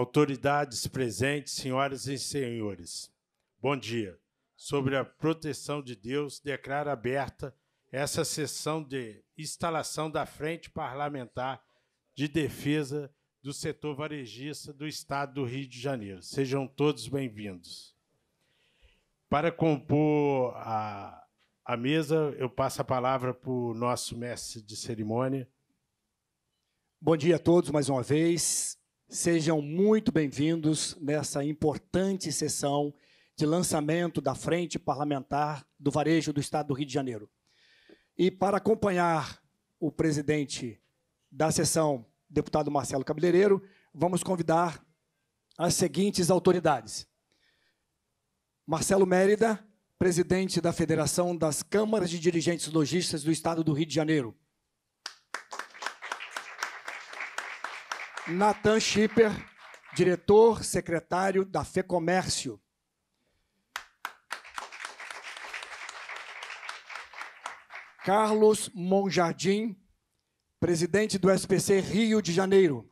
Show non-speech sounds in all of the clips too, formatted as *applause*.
autoridades presentes, senhoras e senhores. Bom dia. Sobre a proteção de Deus, declaro aberta essa sessão de instalação da Frente Parlamentar de Defesa do Setor Varejista do Estado do Rio de Janeiro. Sejam todos bem-vindos. Para compor a, a mesa, eu passo a palavra para o nosso mestre de cerimônia. Bom dia a todos mais uma vez. Sejam muito bem-vindos nessa importante sessão de lançamento da Frente Parlamentar do Varejo do Estado do Rio de Janeiro. E para acompanhar o presidente da sessão, deputado Marcelo Cabeleireiro, vamos convidar as seguintes autoridades: Marcelo Mérida, presidente da Federação das Câmaras de Dirigentes Logistas do Estado do Rio de Janeiro. Nathan Schipper, diretor secretário da FEComércio. Carlos Monjardim, presidente do SPC Rio de Janeiro.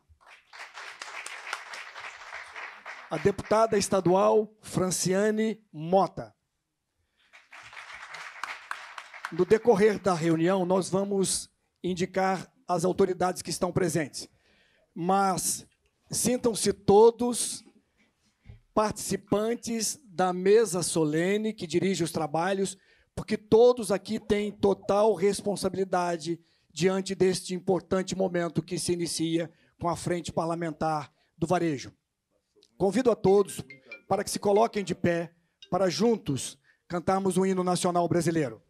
A deputada estadual Franciane Mota. No decorrer da reunião, nós vamos indicar as autoridades que estão presentes mas sintam-se todos participantes da mesa solene que dirige os trabalhos, porque todos aqui têm total responsabilidade diante deste importante momento que se inicia com a Frente Parlamentar do Varejo. Convido a todos para que se coloquem de pé para juntos cantarmos o hino nacional brasileiro.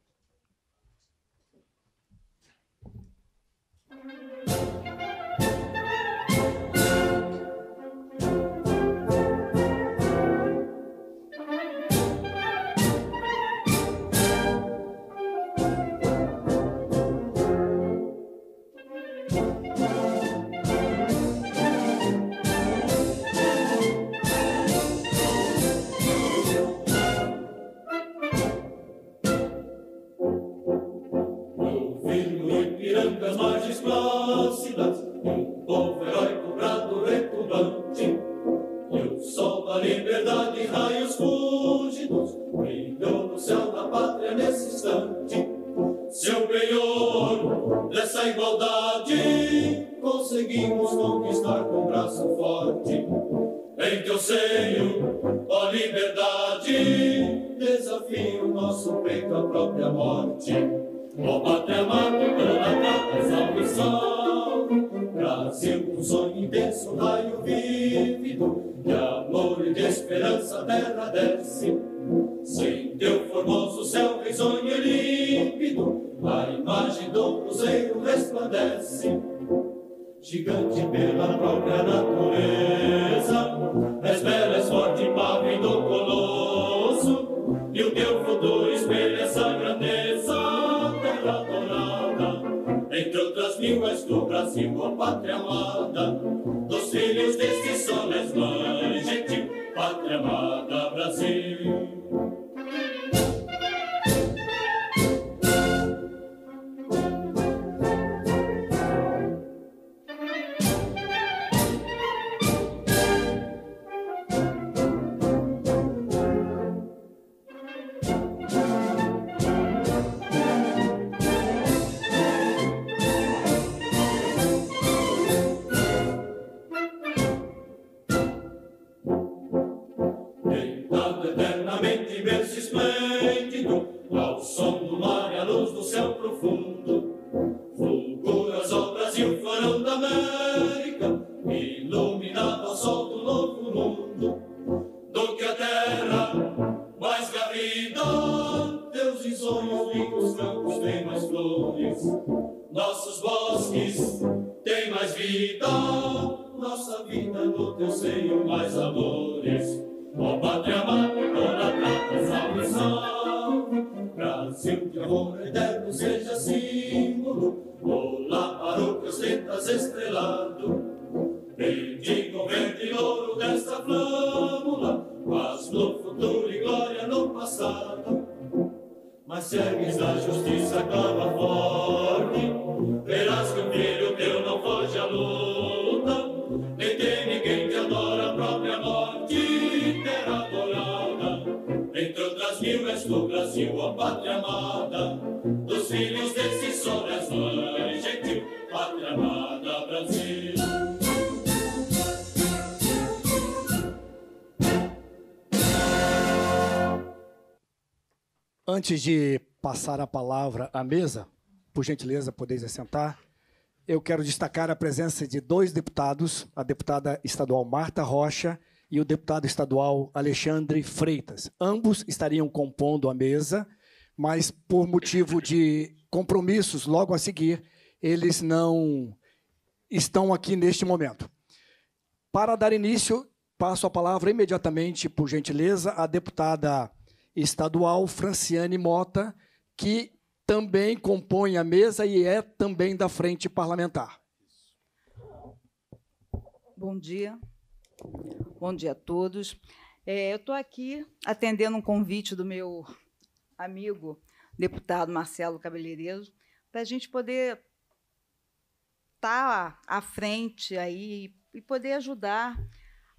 Ó pátria amada, Guaraná, salve, salve Brasil, um sonho intenso, raio vívido De amor e de esperança, terra desce Sem teu formoso céu, risonho e límpido A imagem do cruzeiro resplandece Gigante pela própria natureza Espera Ficou patrelada vamos lá. Paz no futuro e glória no passado. Mas se a da justiça, clama forte. Verás que o filho teu não foge à luta. Nem tem ninguém te adora, a própria morte terá morada. Entre outras mil, és tu, Brasil, a pátria amada. Dos filhos de Antes de passar a palavra à mesa, por gentileza, podeis assentar. Eu quero destacar a presença de dois deputados, a deputada estadual Marta Rocha e o deputado estadual Alexandre Freitas. Ambos estariam compondo a mesa, mas por motivo de compromissos logo a seguir, eles não estão aqui neste momento. Para dar início, passo a palavra imediatamente, por gentileza, à deputada estadual, Franciane Mota, que também compõe a mesa e é também da frente parlamentar. Bom dia. Bom dia a todos. É, eu estou aqui atendendo um convite do meu amigo deputado Marcelo Cabeleireiro para a gente poder estar tá à frente aí e poder ajudar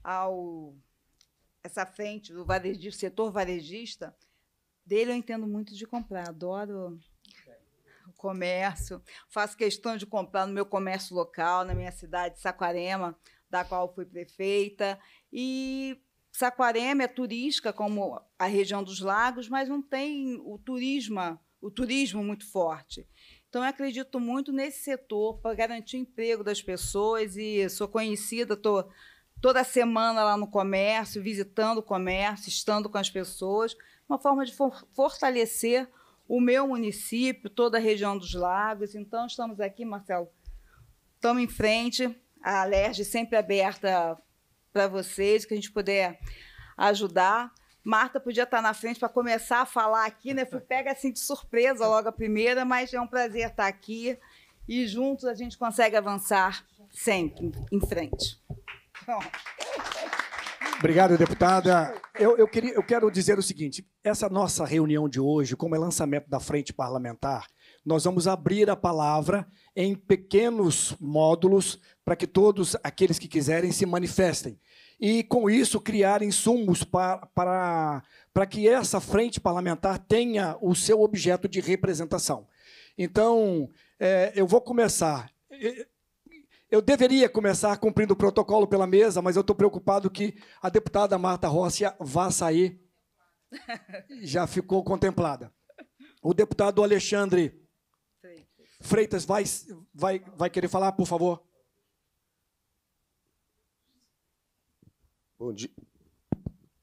ao essa frente do setor varejista, dele eu entendo muito de comprar, adoro o comércio, faço questão de comprar no meu comércio local, na minha cidade, Saquarema, da qual fui prefeita, e Saquarema é turística como a região dos lagos, mas não tem o turismo, o turismo muito forte. Então, eu acredito muito nesse setor para garantir emprego das pessoas e sou conhecida, estou toda semana lá no comércio, visitando o comércio, estando com as pessoas, uma forma de for fortalecer o meu município, toda a região dos lagos. Então, estamos aqui, Marcelo, estamos em frente, a Alerj sempre aberta para vocês, que a gente puder ajudar. Marta podia estar tá na frente para começar a falar aqui, né? Fui pega assim de surpresa logo a primeira, mas é um prazer estar tá aqui e juntos a gente consegue avançar sempre em frente. Obrigado, deputada. Eu, eu, queria, eu quero dizer o seguinte: essa nossa reunião de hoje, como é lançamento da frente parlamentar, nós vamos abrir a palavra em pequenos módulos para que todos aqueles que quiserem se manifestem. E, com isso, criar insumos para, para, para que essa frente parlamentar tenha o seu objeto de representação. Então, é, eu vou começar eu deveria começar cumprindo o protocolo pela mesa, mas eu estou preocupado que a deputada Marta Rossi vá sair. *laughs* Já ficou contemplada. O deputado Alexandre Freitas vai, vai, vai querer falar, por favor? Bom dia,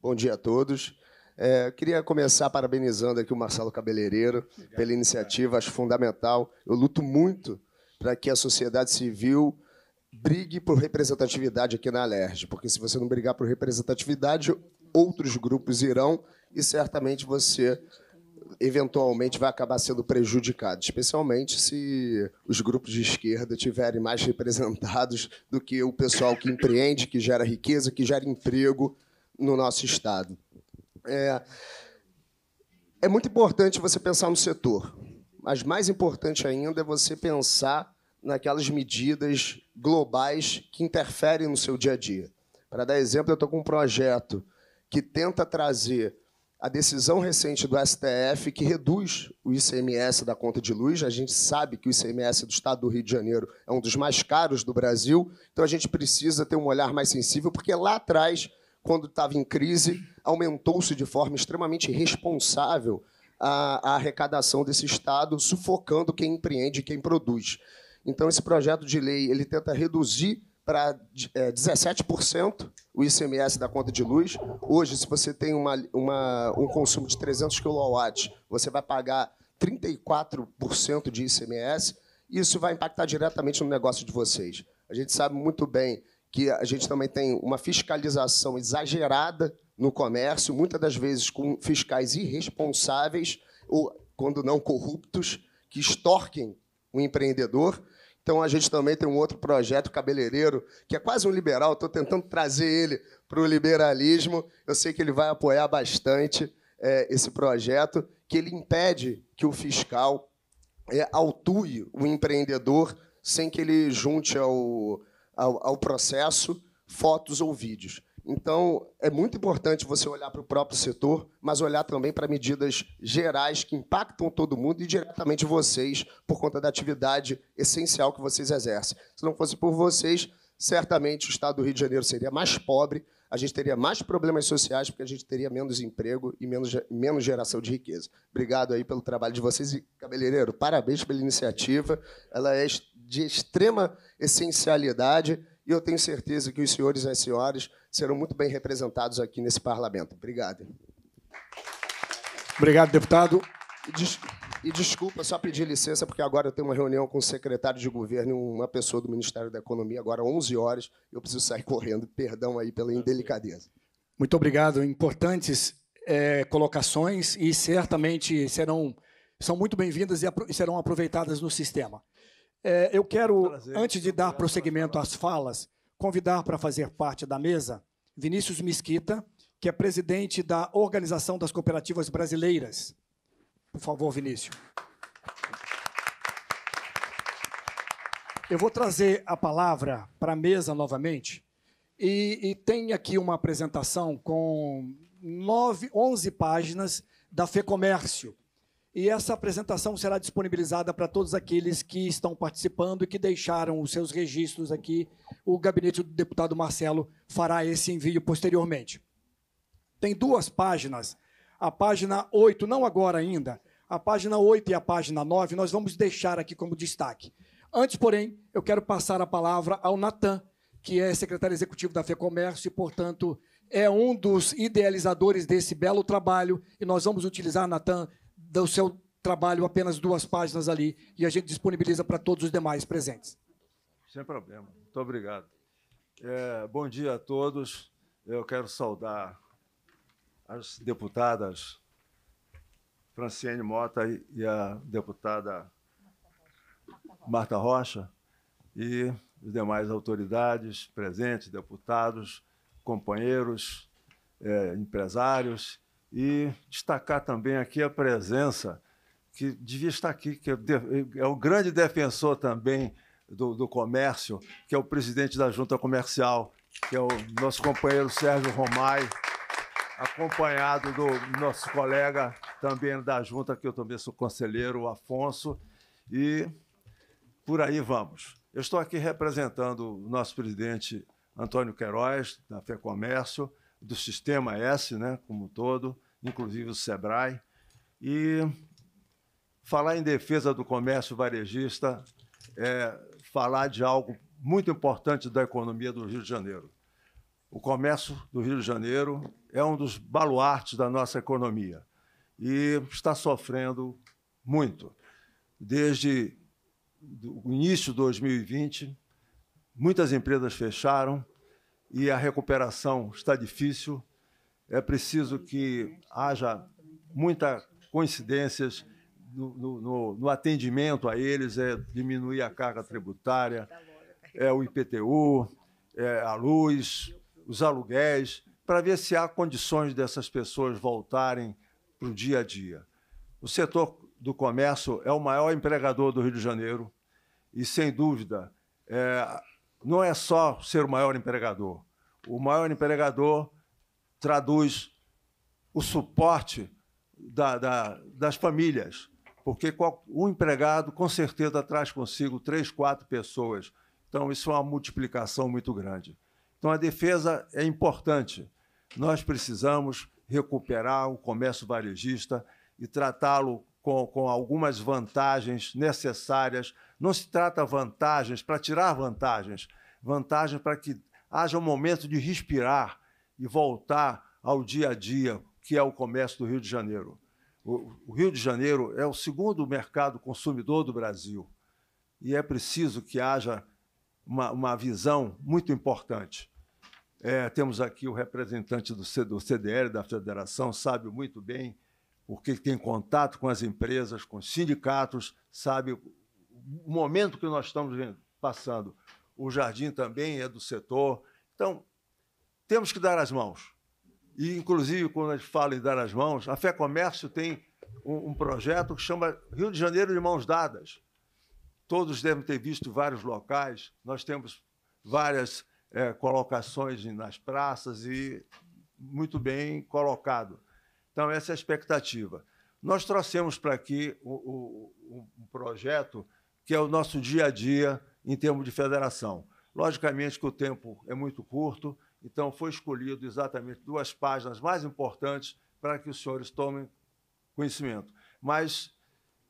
Bom dia a todos. É, queria começar parabenizando aqui o Marcelo Cabeleireiro pela iniciativa, acho fundamental. Eu luto muito para que a sociedade civil brigue por representatividade aqui na Alerj, porque se você não brigar por representatividade, outros grupos irão e certamente você eventualmente vai acabar sendo prejudicado, especialmente se os grupos de esquerda tiverem mais representados do que o pessoal que empreende, que gera riqueza, que gera emprego no nosso estado. É, é muito importante você pensar no setor, mas mais importante ainda é você pensar naquelas medidas globais que interferem no seu dia a dia. Para dar exemplo, eu estou com um projeto que tenta trazer a decisão recente do STF que reduz o ICMS da conta de luz. A gente sabe que o ICMS do Estado do Rio de Janeiro é um dos mais caros do Brasil, então a gente precisa ter um olhar mais sensível, porque lá atrás, quando estava em crise, aumentou-se de forma extremamente irresponsável a, a arrecadação desse Estado, sufocando quem empreende e quem produz. Então, esse projeto de lei ele tenta reduzir para 17% é, o ICMS da conta de luz. Hoje, se você tem uma, uma, um consumo de 300 kW, você vai pagar 34% de ICMS. E isso vai impactar diretamente no negócio de vocês. A gente sabe muito bem que a gente também tem uma fiscalização exagerada no comércio, muitas das vezes com fiscais irresponsáveis ou, quando não, corruptos, que extorquem o empreendedor então a gente também tem um outro projeto cabeleireiro, que é quase um liberal, estou tentando trazer ele para o liberalismo. Eu sei que ele vai apoiar bastante é, esse projeto, que ele impede que o fiscal é, autue o empreendedor sem que ele junte ao, ao, ao processo fotos ou vídeos. Então, é muito importante você olhar para o próprio setor, mas olhar também para medidas gerais que impactam todo mundo e diretamente vocês, por conta da atividade essencial que vocês exercem. Se não fosse por vocês, certamente o estado do Rio de Janeiro seria mais pobre, a gente teria mais problemas sociais, porque a gente teria menos emprego e menos, menos geração de riqueza. Obrigado aí pelo trabalho de vocês. E, cabeleireiro, parabéns pela iniciativa. Ela é de extrema essencialidade e eu tenho certeza que os senhores e as senhoras serão muito bem representados aqui nesse parlamento. Obrigado. Obrigado, deputado. Des... E desculpa, só pedir licença, porque agora eu tenho uma reunião com o secretário de governo e uma pessoa do Ministério da Economia, agora 11 horas, eu preciso sair correndo. Perdão aí pela indelicadeza. Muito obrigado. Importantes é, colocações e certamente serão são muito bem-vindas e serão aproveitadas no sistema. É, eu quero, Prazer. antes de dar prosseguimento às falas, convidar para fazer parte da mesa Vinícius Mesquita, que é presidente da Organização das Cooperativas Brasileiras. Por favor, Vinícius. Eu vou trazer a palavra para a mesa novamente. E, e, tem aqui uma apresentação com nove, 11 páginas da FEComércio, e essa apresentação será disponibilizada para todos aqueles que estão participando e que deixaram os seus registros aqui. O gabinete do deputado Marcelo fará esse envio posteriormente. Tem duas páginas. A página 8, não agora ainda, a página 8 e a página 9, nós vamos deixar aqui como destaque. Antes, porém, eu quero passar a palavra ao Natan, que é secretário executivo da FEComércio e, portanto, é um dos idealizadores desse belo trabalho. E nós vamos utilizar, Natan, do seu trabalho apenas duas páginas ali e a gente disponibiliza para todos os demais presentes. Sem problema. Muito obrigado. É, bom dia a todos. Eu quero saudar as deputadas Franciene Mota e a deputada Marta Rocha e os demais autoridades presentes, deputados, companheiros, é, empresários e destacar também aqui a presença que devia estar aqui, que é, é o grande defensor também do, do comércio, que é o presidente da Junta Comercial, que é o nosso companheiro Sérgio Romai, acompanhado do nosso colega também da Junta, que eu também sou conselheiro, o Afonso, e por aí vamos. Eu estou aqui representando o nosso presidente Antônio Queiroz, da FEComércio, Comércio, do sistema S, né, como um todo, inclusive o SEBRAE. E falar em defesa do comércio varejista é falar de algo muito importante da economia do Rio de Janeiro. O comércio do Rio de Janeiro é um dos baluartes da nossa economia e está sofrendo muito. Desde o início de 2020, muitas empresas fecharam, e a recuperação está difícil. É preciso que haja muitas coincidências no, no, no, atendimento a eles, é diminuir a carga tributária, é o IPTU, é a luz, os aluguéis, para ver se há condições dessas pessoas voltarem para o dia a dia. O setor do comércio é o maior empregador do Rio de Janeiro e, sem dúvida, é, não é só ser o maior empregador, o maior empregador traduz o suporte da, da, das famílias, porque um empregado com certeza traz consigo três, quatro pessoas. Então, isso é uma multiplicação muito grande. Então, a defesa é importante. Nós precisamos recuperar o comércio varejista e tratá-lo com, com algumas vantagens necessárias. Não se trata vantagens para tirar vantagens, vantagens para que haja um momento de respirar e voltar ao dia a dia, que é o comércio do Rio de Janeiro. O Rio de Janeiro é o segundo mercado consumidor do Brasil e é preciso que haja uma, uma visão muito importante. É, temos aqui o representante do, C, do CDL, da federação, sabe muito bem, porque tem contato com as empresas, com os sindicatos, sabe o momento que nós estamos passando o jardim também é do setor. Então, temos que dar as mãos. E, inclusive, quando a gente fala em dar as mãos, a Fé Comércio tem um, um projeto que chama Rio de Janeiro de Mãos Dadas. Todos devem ter visto vários locais, nós temos várias é, colocações nas praças e muito bem colocado. Então, essa é a expectativa. Nós trouxemos para aqui o, um projeto que é o nosso dia a dia em termos de federação. Logicamente que o tempo é muito curto, então foi escolhido exatamente duas páginas mais importantes para que os senhores tomem conhecimento. Mas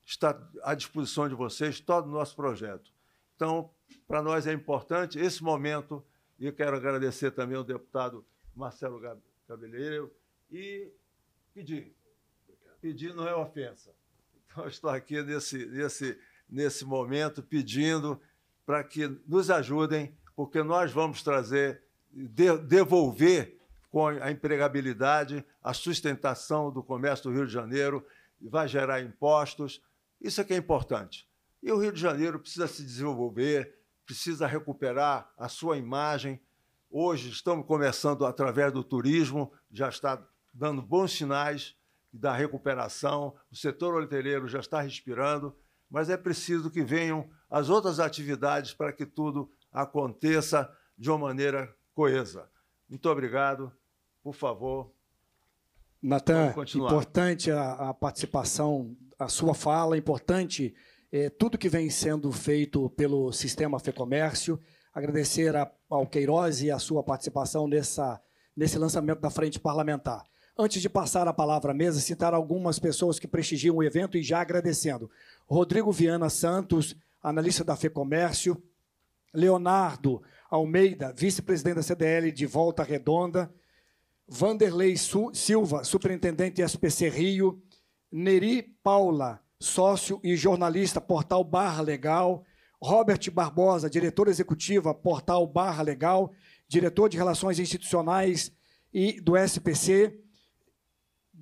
está à disposição de vocês todo o nosso projeto. Então, para nós é importante esse momento, e eu quero agradecer também ao deputado Marcelo Cabeleiro e pedir. Pedir não é ofensa. Então, estou aqui nesse, nesse, nesse momento pedindo para que nos ajudem, porque nós vamos trazer, de, devolver com a empregabilidade, a sustentação do comércio do Rio de Janeiro, vai gerar impostos. Isso é que é importante. E o Rio de Janeiro precisa se desenvolver, precisa recuperar a sua imagem. Hoje estamos começando através do turismo, já está dando bons sinais da recuperação, o setor hoteleiro já está respirando mas é preciso que venham as outras atividades para que tudo aconteça de uma maneira coesa. Muito obrigado. Por favor. Natan, importante a, a, participação, a sua fala, importante é, tudo que vem sendo feito pelo Sistema Fê Comércio. Agradecer a, ao Queiroz e a sua participação nessa, nesse lançamento da Frente Parlamentar. Antes de passar a palavra à mesa, citar algumas pessoas que prestigiam o evento e já agradecendo. Rodrigo Viana Santos, analista da FEComércio. Leonardo Almeida, vice-presidente da CDL de Volta Redonda. Vanderlei Su Silva, superintendente SPC Rio. Neri Paula, sócio e jornalista, portal Barra Legal. Robert Barbosa, diretor executiva, portal Barra Legal, diretor de Relações Institucionais e do SPC.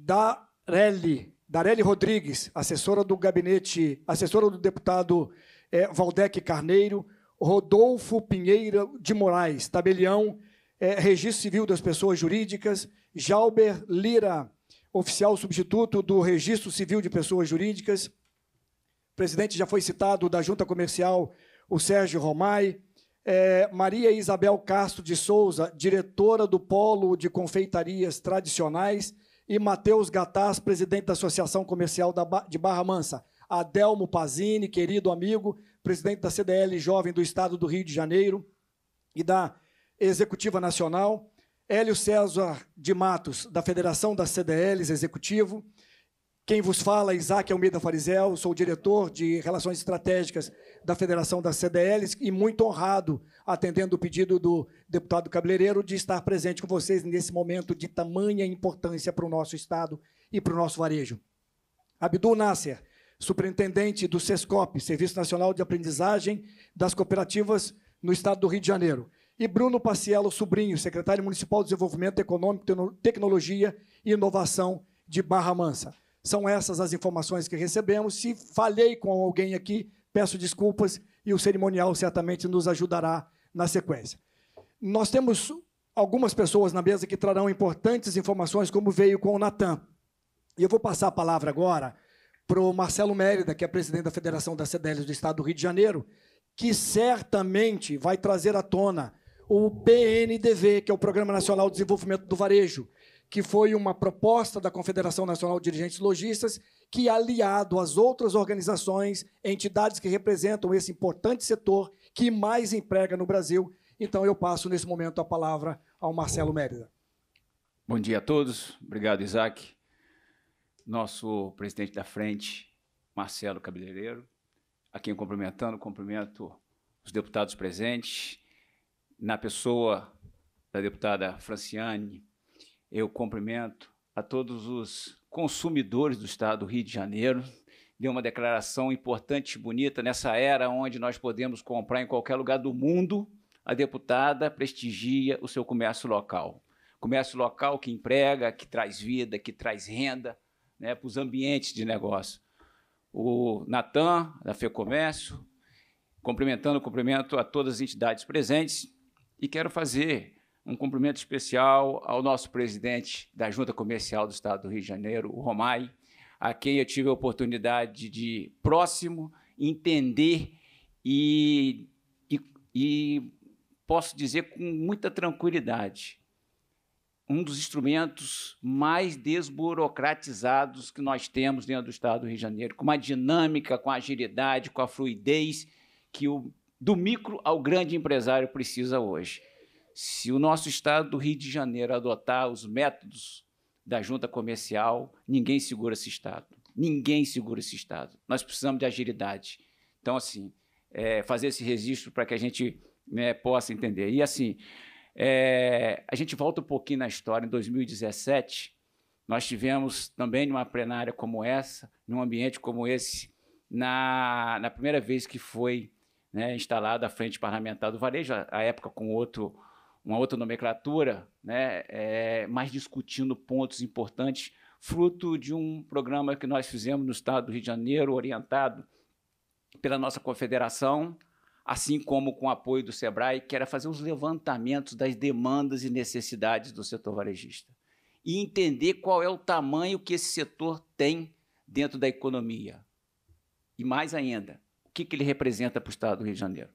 Darelli, Darelli Rodrigues, assessora do gabinete, assessora do deputado é, Valdec Carneiro, Rodolfo Pinheiro de Moraes, tabelião, é, registro civil das pessoas jurídicas, Jauber Lira, oficial substituto do registro civil de pessoas jurídicas, presidente já foi citado da junta comercial, o Sérgio Romai, é, Maria Isabel Castro de Souza, diretora do Polo de Confeitarias Tradicionais, e Matheus Gataz, presidente da Associação Comercial de Barra Mansa. Adelmo Pazini, querido amigo, presidente da CDL Jovem do Estado do Rio de Janeiro e da Executiva Nacional. Hélio César de Matos, da Federação das CDLs Executivo. Quem vos fala é Isaac Almeida Farizel, sou diretor de Relações Estratégicas da Federação das CDLs e muito honrado, atendendo o pedido do deputado Cabeleireiro, de estar presente com vocês nesse momento de tamanha importância para o nosso Estado e para o nosso varejo. Abdul Nasser, superintendente do SESCOP, Serviço Nacional de Aprendizagem das Cooperativas no Estado do Rio de Janeiro. E Bruno Paciello Sobrinho, secretário municipal de Desenvolvimento Econômico, Tecnologia e Inovação de Barra Mansa. São essas as informações que recebemos. Se falhei com alguém aqui, peço desculpas e o cerimonial certamente nos ajudará na sequência. Nós temos algumas pessoas na mesa que trarão importantes informações, como veio com o Natan. E eu vou passar a palavra agora para o Marcelo Mérida, que é presidente da Federação das CDLs do Estado do Rio de Janeiro, que certamente vai trazer à tona o PNDV, que é o Programa Nacional de Desenvolvimento do Varejo, que foi uma proposta da Confederação Nacional de Dirigentes Logistas, que, é aliado às outras organizações, entidades que representam esse importante setor que mais emprega no Brasil. Então, eu passo nesse momento a palavra ao Marcelo Mérida. Bom dia a todos. Obrigado, Isaac. Nosso presidente da frente, Marcelo Cabeleireiro. A quem cumprimentando, cumprimento os deputados presentes, na pessoa da deputada Franciane eu cumprimento a todos os consumidores do estado do Rio de Janeiro. Deu uma declaração importante e bonita nessa era onde nós podemos comprar em qualquer lugar do mundo. A deputada prestigia o seu comércio local. Comércio local que emprega, que traz vida, que traz renda né, para os ambientes de negócio. O Natan, da FEComércio, cumprimentando, cumprimento a todas as entidades presentes e quero fazer um cumprimento especial ao nosso presidente da Junta Comercial do Estado do Rio de Janeiro, o Romai, a quem eu tive a oportunidade de próximo entender e, e, e posso dizer com muita tranquilidade um dos instrumentos mais desburocratizados que nós temos dentro do Estado do Rio de Janeiro, com uma dinâmica, com a agilidade, com a fluidez que o, do micro ao grande empresário precisa hoje. Se o nosso estado do Rio de Janeiro adotar os métodos da junta comercial, ninguém segura esse estado. Ninguém segura esse estado. Nós precisamos de agilidade. Então, assim, é, fazer esse registro para que a gente né, possa entender. E, assim, é, a gente volta um pouquinho na história. Em 2017, nós tivemos também uma plenária como essa, num ambiente como esse, na, na primeira vez que foi né, instalada a frente parlamentar do varejo, à época com outro uma outra nomenclatura, né, é, mas discutindo pontos importantes, fruto de um programa que nós fizemos no estado do Rio de Janeiro, orientado pela nossa confederação, assim como com o apoio do SEBRAE, que era fazer os levantamentos das demandas e necessidades do setor varejista e entender qual é o tamanho que esse setor tem dentro da economia. E mais ainda, o que, que ele representa para o Estado do Rio de Janeiro.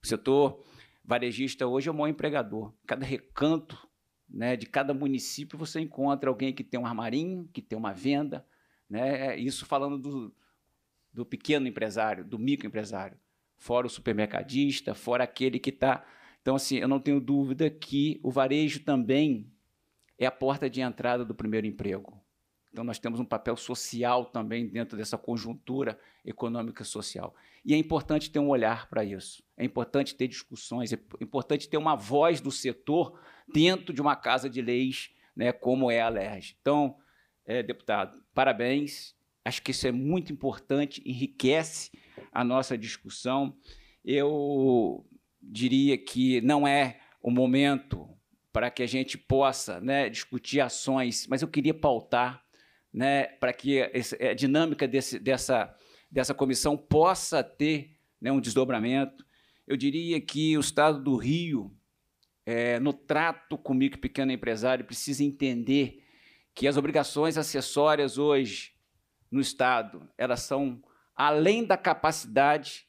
O setor varejista hoje é o maior empregador. Cada recanto né, de cada município você encontra alguém que tem um armarinho, que tem uma venda. Né? É isso falando do, do pequeno empresário, do microempresário. Fora o supermercadista, fora aquele que está. Então, assim, eu não tenho dúvida que o varejo também é a porta de entrada do primeiro emprego. Então, nós temos um papel social também dentro dessa conjuntura econômica social. E é importante ter um olhar para isso. É importante ter discussões, é importante ter uma voz do setor dentro de uma casa de leis, né, como é a LERJ. Então, é, deputado, parabéns. Acho que isso é muito importante, enriquece a nossa discussão. Eu diria que não é o momento para que a gente possa né, discutir ações, mas eu queria pautar né, para que a dinâmica desse, dessa dessa comissão possa ter né, um desdobramento. Eu diria que o Estado do Rio, é, no trato com o micro e pequeno empresário, precisa entender que as obrigações acessórias hoje no Estado, elas são além da capacidade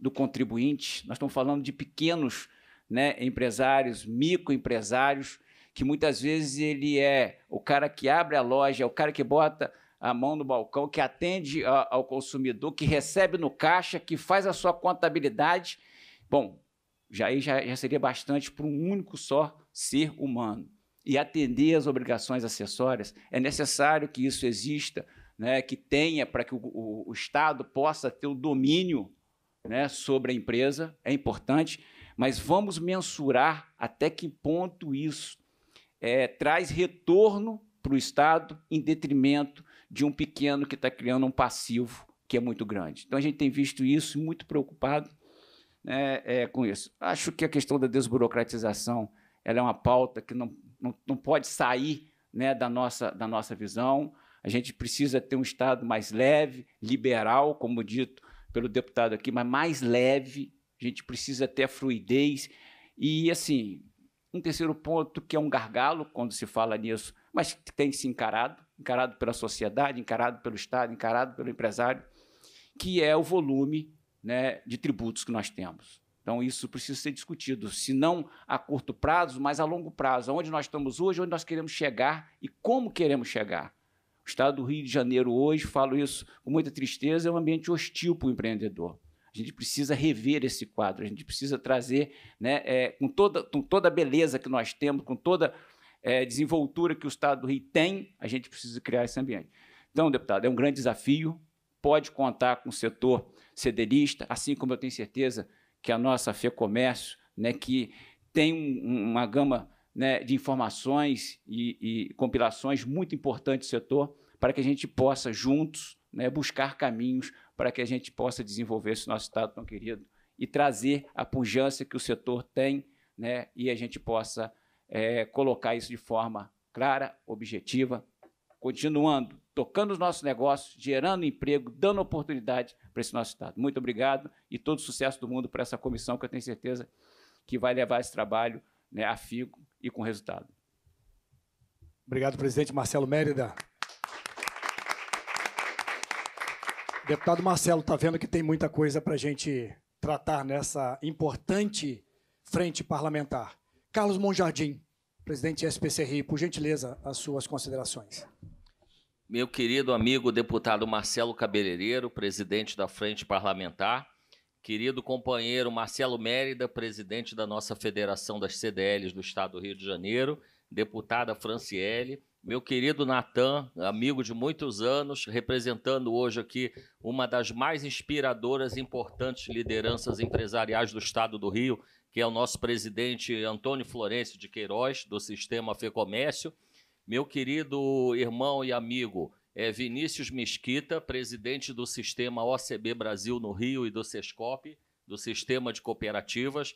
do contribuinte, nós estamos falando de pequenos né, empresários, microempresários, que muitas vezes ele é o cara que abre a loja, é o cara que bota a mão no balcão, que atende a, ao consumidor, que recebe no caixa, que faz a sua contabilidade. Bom, já aí já, já seria bastante para um único só ser humano. E atender às obrigações acessórias, é necessário que isso exista, né, que tenha, para que o, o, o Estado possa ter o domínio né, sobre a empresa, é importante, mas vamos mensurar até que ponto isso é, traz retorno para o Estado em detrimento de um pequeno que está criando um passivo que é muito grande. Então a gente tem visto isso muito preocupado né, é, com isso. Acho que a questão da desburocratização ela é uma pauta que não, não, não pode sair né, da, nossa, da nossa visão. A gente precisa ter um Estado mais leve, liberal, como dito pelo deputado aqui, mas mais leve. A gente precisa ter a fluidez. E, assim, um terceiro ponto que é um gargalo quando se fala nisso, mas que tem se encarado, encarado pela sociedade, encarado pelo Estado, encarado pelo empresário, que é o volume né, de tributos que nós temos. Então, isso precisa ser discutido, se não a curto prazo, mas a longo prazo. Onde nós estamos hoje, onde nós queremos chegar e como queremos chegar. O estado do Rio de Janeiro hoje, falo isso com muita tristeza, é um ambiente hostil para o empreendedor. A gente precisa rever esse quadro, a gente precisa trazer, né, é, com, toda, com toda a beleza que nós temos, com toda é, desenvoltura que o Estado do Rio tem, a gente precisa criar esse ambiente. Então, deputado, é um grande desafio, pode contar com o setor cederista, assim como eu tenho certeza que a nossa Fê Comércio, né, que tem um, uma gama né, de informações e, e, compilações muito importante, do setor, para que a gente possa, juntos, né, buscar caminhos para que a gente possa desenvolver esse nosso Estado tão querido e trazer a pujança que o setor tem né, e a gente possa é, colocar isso de forma clara, objetiva, continuando, tocando os nossos negócios, gerando emprego, dando oportunidade para esse nosso Estado. Muito obrigado e todo sucesso do mundo para essa comissão, que eu tenho certeza que vai levar esse trabalho né, a figo e com resultado. Obrigado, presidente Marcelo Mérida. Deputado Marcelo, está vendo que tem muita coisa para a gente tratar nessa importante frente parlamentar. Carlos Monjardim, presidente SPCRI, por gentileza, as suas considerações. Meu querido amigo deputado Marcelo Cabeleireiro, presidente da Frente Parlamentar, querido companheiro Marcelo Mérida, presidente da nossa Federação das CDLs do Estado do Rio de Janeiro, deputada Franciele, meu querido Natan, amigo de muitos anos, representando hoje aqui uma das mais inspiradoras e importantes lideranças empresariais do Estado do Rio, que é o nosso presidente Antônio Florencio de Queiroz, do Sistema Fecomércio, meu querido irmão e amigo é Vinícius Mesquita, presidente do Sistema OCB Brasil no Rio e do SESCOP, do Sistema de Cooperativas.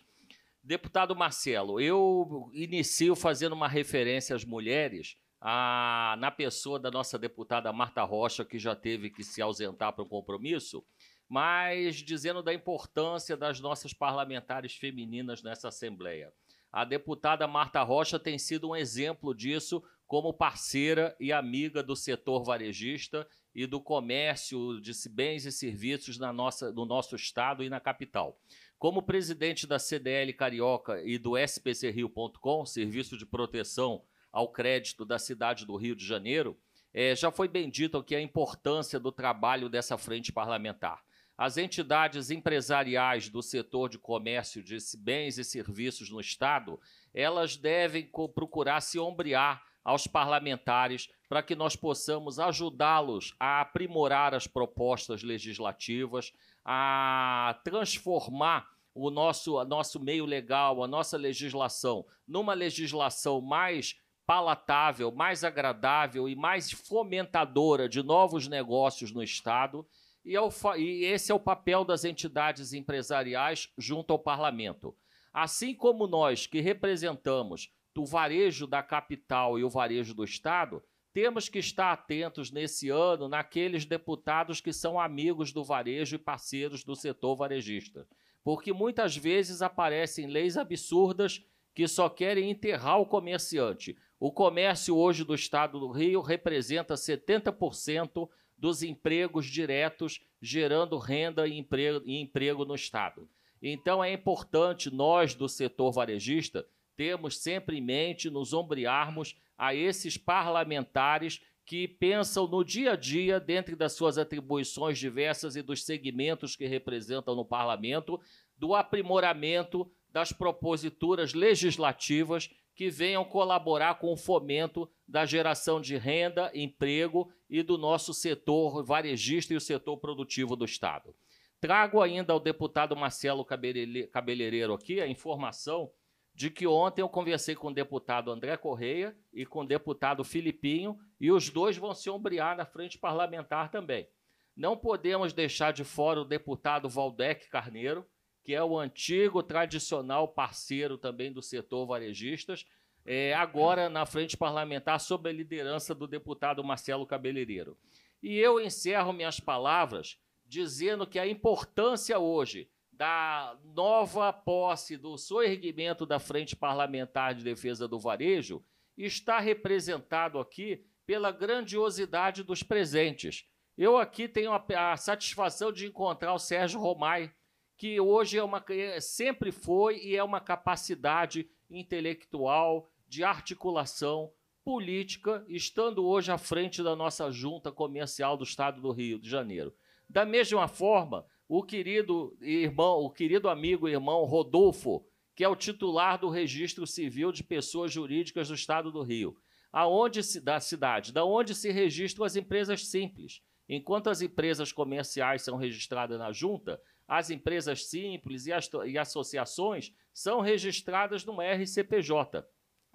Deputado Marcelo, eu inicio fazendo uma referência às mulheres, a, na pessoa da nossa deputada Marta Rocha, que já teve que se ausentar para um compromisso, mas dizendo da importância das nossas parlamentares femininas nessa Assembleia. A deputada Marta Rocha tem sido um exemplo disso como parceira e amiga do setor varejista e do comércio de bens e serviços na nossa, no nosso estado e na capital. Como presidente da CDL Carioca e do SPCRio.com, Serviço de Proteção ao Crédito da cidade do Rio de Janeiro, é, já foi bem dito aqui a importância do trabalho dessa frente parlamentar. As entidades empresariais do setor de comércio de bens e serviços no Estado, elas devem procurar se ombrear aos parlamentares para que nós possamos ajudá-los a aprimorar as propostas legislativas, a transformar o nosso, nosso meio legal, a nossa legislação, numa legislação mais palatável, mais agradável e mais fomentadora de novos negócios no Estado e, é e esse é o papel das entidades empresariais junto ao parlamento. Assim como nós que representamos o varejo da capital e o varejo do Estado, temos que estar atentos nesse ano naqueles deputados que são amigos do varejo e parceiros do setor varejista. Porque muitas vezes aparecem leis absurdas que só querem enterrar o comerciante. O comércio hoje do estado do Rio representa 70% dos empregos diretos, gerando renda e emprego, e emprego no Estado. Então é importante nós do setor varejista termos sempre em mente nos ombrearmos a esses parlamentares que pensam no dia a dia, dentro das suas atribuições diversas e dos segmentos que representam no parlamento, do aprimoramento das proposituras legislativas que venham colaborar com o fomento da geração de renda, emprego e do nosso setor varejista e o setor produtivo do Estado. Trago ainda ao deputado Marcelo Cabeleireiro aqui a informação de que ontem eu conversei com o deputado André Correia e com o deputado Filipinho, e os dois vão se ombriar na frente parlamentar também. Não podemos deixar de fora o deputado Valdec Carneiro, que é o antigo, tradicional parceiro também do setor varejistas, é, agora na frente parlamentar, sob a liderança do deputado Marcelo Cabeleireiro. E eu encerro minhas palavras dizendo que a importância hoje da nova posse do soerguimento da Frente Parlamentar de Defesa do Varejo está representado aqui pela grandiosidade dos presentes. Eu aqui tenho a, a satisfação de encontrar o Sérgio Romai que hoje é uma, é, sempre foi e é uma capacidade intelectual de articulação política, estando hoje à frente da nossa junta comercial do Estado do Rio de Janeiro. Da mesma forma, o querido irmão, o querido amigo e irmão Rodolfo, que é o titular do Registro Civil de Pessoas Jurídicas do Estado do Rio, aonde se da cidade, da onde se registram as empresas simples. Enquanto as empresas comerciais são registradas na junta, as empresas simples e, as, e associações são registradas no RCPJ,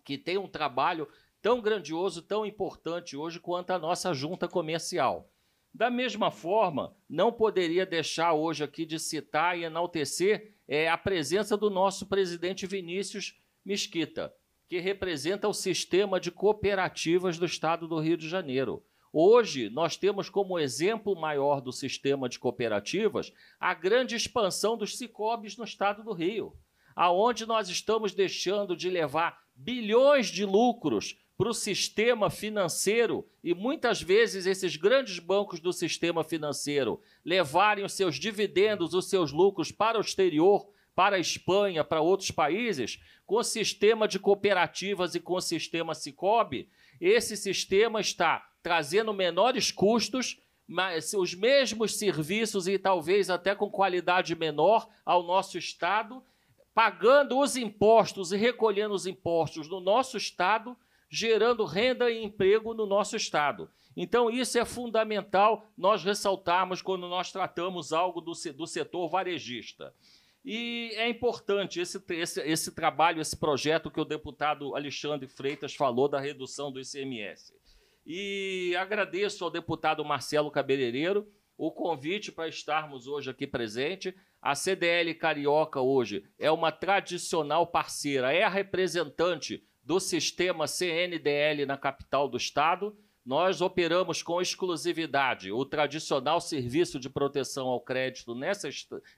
que tem um trabalho tão grandioso, tão importante hoje quanto a nossa junta comercial. Da mesma forma, não poderia deixar hoje aqui de citar e enaltecer é, a presença do nosso presidente Vinícius Mesquita, que representa o sistema de cooperativas do estado do Rio de Janeiro. Hoje, nós temos como exemplo maior do sistema de cooperativas a grande expansão dos Cicobes no estado do Rio, aonde nós estamos deixando de levar bilhões de lucros para o sistema financeiro e muitas vezes esses grandes bancos do sistema financeiro levarem os seus dividendos, os seus lucros para o exterior, para a Espanha, para outros países, com o sistema de cooperativas e com o sistema Cicobi, esse sistema está trazendo menores custos, mas os mesmos serviços e talvez até com qualidade menor ao nosso Estado, pagando os impostos e recolhendo os impostos no nosso Estado, gerando renda e emprego no nosso Estado. Então, isso é fundamental nós ressaltarmos quando nós tratamos algo do, do setor varejista. E é importante esse, esse, esse trabalho, esse projeto que o deputado Alexandre Freitas falou da redução do ICMS. E agradeço ao deputado Marcelo Cabeleireiro o convite para estarmos hoje aqui presente. A CDL Carioca hoje é uma tradicional parceira, é a representante do sistema CNDL na capital do estado. Nós operamos com exclusividade o tradicional serviço de proteção ao crédito nessa,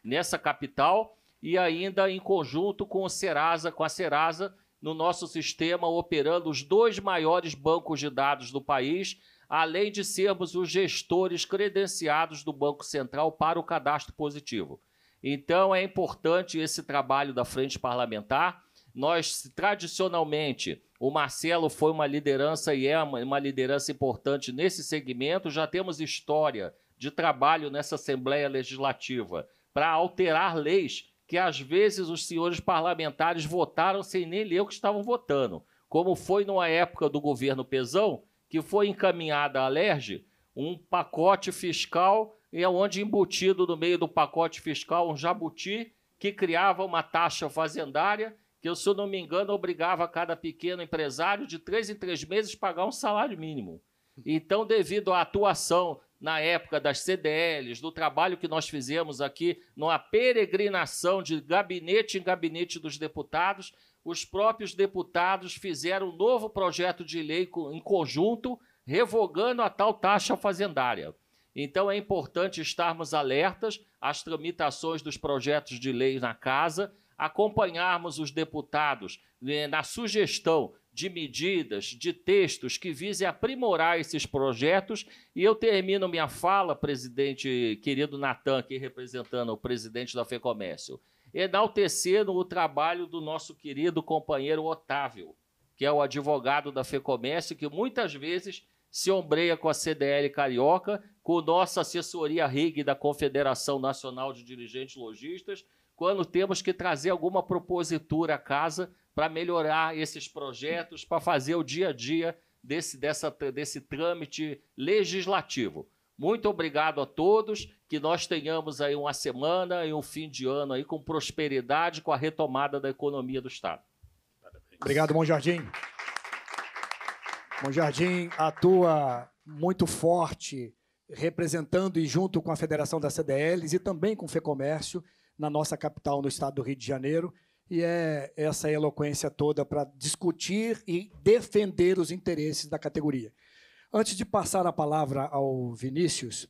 nessa capital e ainda em conjunto com o Serasa, com a Serasa, no nosso sistema operando os dois maiores bancos de dados do país, além de sermos os gestores credenciados do Banco Central para o cadastro positivo. Então é importante esse trabalho da frente parlamentar. Nós, tradicionalmente, o Marcelo foi uma liderança e é uma liderança importante nesse segmento, já temos história de trabalho nessa Assembleia Legislativa para alterar leis que às vezes os senhores parlamentares votaram sem nem ler o que estavam votando, como foi numa época do governo Pesão, que foi encaminhada à LERJ um pacote fiscal e é onde embutido no meio do pacote fiscal um jabuti que criava uma taxa fazendária que, se eu não me engano, obrigava cada pequeno empresário de três em três meses pagar um salário mínimo. Então, devido à atuação na época das CDLs, do trabalho que nós fizemos aqui, numa peregrinação de gabinete em gabinete dos deputados, os próprios deputados fizeram um novo projeto de lei em conjunto, revogando a tal taxa fazendária. Então é importante estarmos alertas às tramitações dos projetos de lei na casa, acompanharmos os deputados eh, na sugestão de medidas, de textos que visem aprimorar esses projetos. E eu termino minha fala, presidente querido Natan, aqui representando o presidente da FEComércio, enaltecendo o trabalho do nosso querido companheiro Otávio, que é o advogado da FEComércio, que muitas vezes se ombreia com a CDL Carioca, com nossa assessoria RIG da Confederação Nacional de Dirigentes Logistas, quando temos que trazer alguma propositura à casa para melhorar esses projetos, para fazer o dia a dia desse, dessa, desse trâmite legislativo. Muito obrigado a todos, que nós tenhamos aí uma semana e um fim de ano aí com prosperidade, com a retomada da economia do Estado. Obrigado, Bom Jardim. Bom Jardim atua muito forte, representando e junto com a Federação das CDLs e também com o FEComércio, na nossa capital, no estado do Rio de Janeiro, e é essa eloquência toda para discutir e defender os interesses da categoria. Antes de passar a palavra ao Vinícius,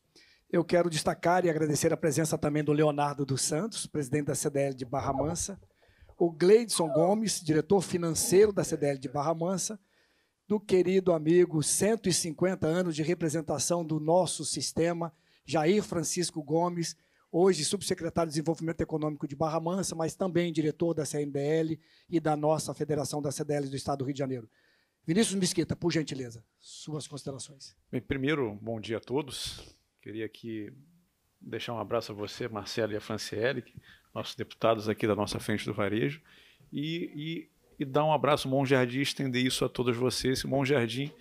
eu quero destacar e agradecer a presença também do Leonardo dos Santos, presidente da CDL de Barra Mansa, o Gleidson Gomes, diretor financeiro da CDL de Barra Mansa, do querido amigo 150 anos de representação do nosso sistema, Jair Francisco Gomes, hoje subsecretário de Desenvolvimento Econômico de Barra Mansa, mas também diretor da CMDL e da nossa Federação da CDL do Estado do Rio de Janeiro. Vinícius Mesquita, por gentileza, suas considerações. Bem, primeiro, bom dia a todos. Queria aqui deixar um abraço a você, Marcelo e a Franciele, nossos deputados aqui da nossa frente do varejo, e, e, e dar um abraço, Mão Jardim, estender isso a todos vocês. Mão Jardim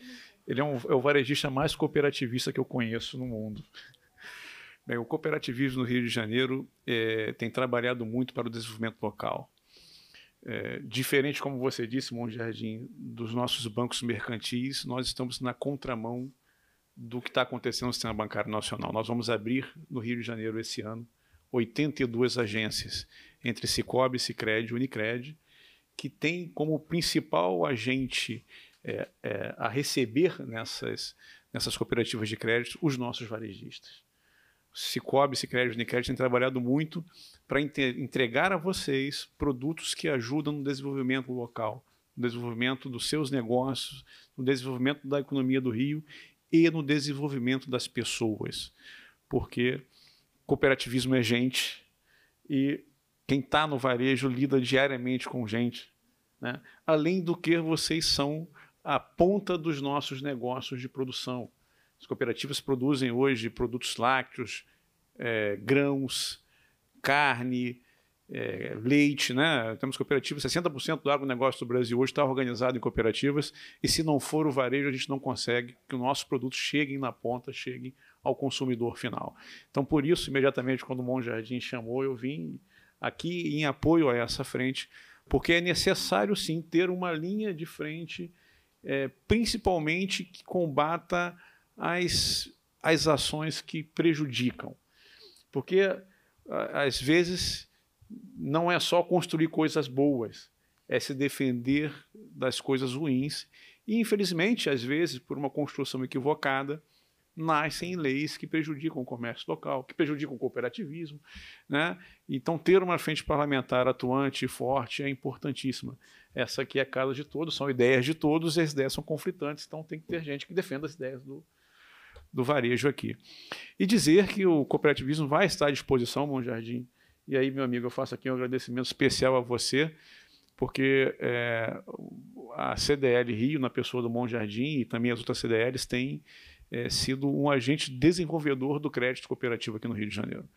ele é, um, é, o varejista mais cooperativista que eu conheço no mundo. Bem, o cooperativismo no Rio de Janeiro é, tem trabalhado muito para o desenvolvimento local. É, diferente, como você disse, Monte Jardim, dos nossos bancos mercantis, nós estamos na contramão do que está acontecendo no sistema bancário nacional. Nós vamos abrir no Rio de Janeiro esse ano 82 agências, entre Cicobi, Cicred e Unicred, que tem como principal agente é, é, a receber nessas, nessas cooperativas de crédito os nossos varejistas. Cicobi, Sicredi, Unicred têm trabalhado muito para entregar a vocês produtos que ajudam no desenvolvimento local, no desenvolvimento dos seus negócios, no desenvolvimento da economia do Rio e no desenvolvimento das pessoas. Porque cooperativismo é gente e quem está no varejo lida diariamente com gente. Né? Além do que, vocês são a ponta dos nossos negócios de produção. As cooperativas produzem hoje produtos lácteos, é, grãos, carne, é, leite, né? Temos cooperativas, 60% do agronegócio do Brasil hoje está organizado em cooperativas, e se não for o varejo, a gente não consegue que os nossos produtos cheguem na ponta, cheguem ao consumidor final. Então, por isso, imediatamente quando o Mão Jardim chamou, eu vim aqui em apoio a essa frente, porque é necessário sim ter uma linha de frente, é, principalmente que combata as, as ações que prejudicam. Porque, às vezes, não é só construir coisas boas, é se defender das coisas ruins. E, infelizmente, às vezes, por uma construção equivocada, nascem leis que prejudicam o comércio local, que prejudicam o cooperativismo. Né? Então, ter uma frente parlamentar atuante e forte é importantíssima. Essa aqui é a casa de todos, são ideias de todos, e as ideias são conflitantes, então tem que ter gente que defenda as ideias do, do varejo aqui. E dizer que o cooperativismo vai estar à disposição, Bom Jardim. E aí, meu amigo, eu faço aqui um agradecimento especial a você, porque é, a CDL Rio, na pessoa do Bom Jardim e também as outras CDLs, tem é, sido um agente desenvolvedor do crédito cooperativo aqui no Rio de Janeiro.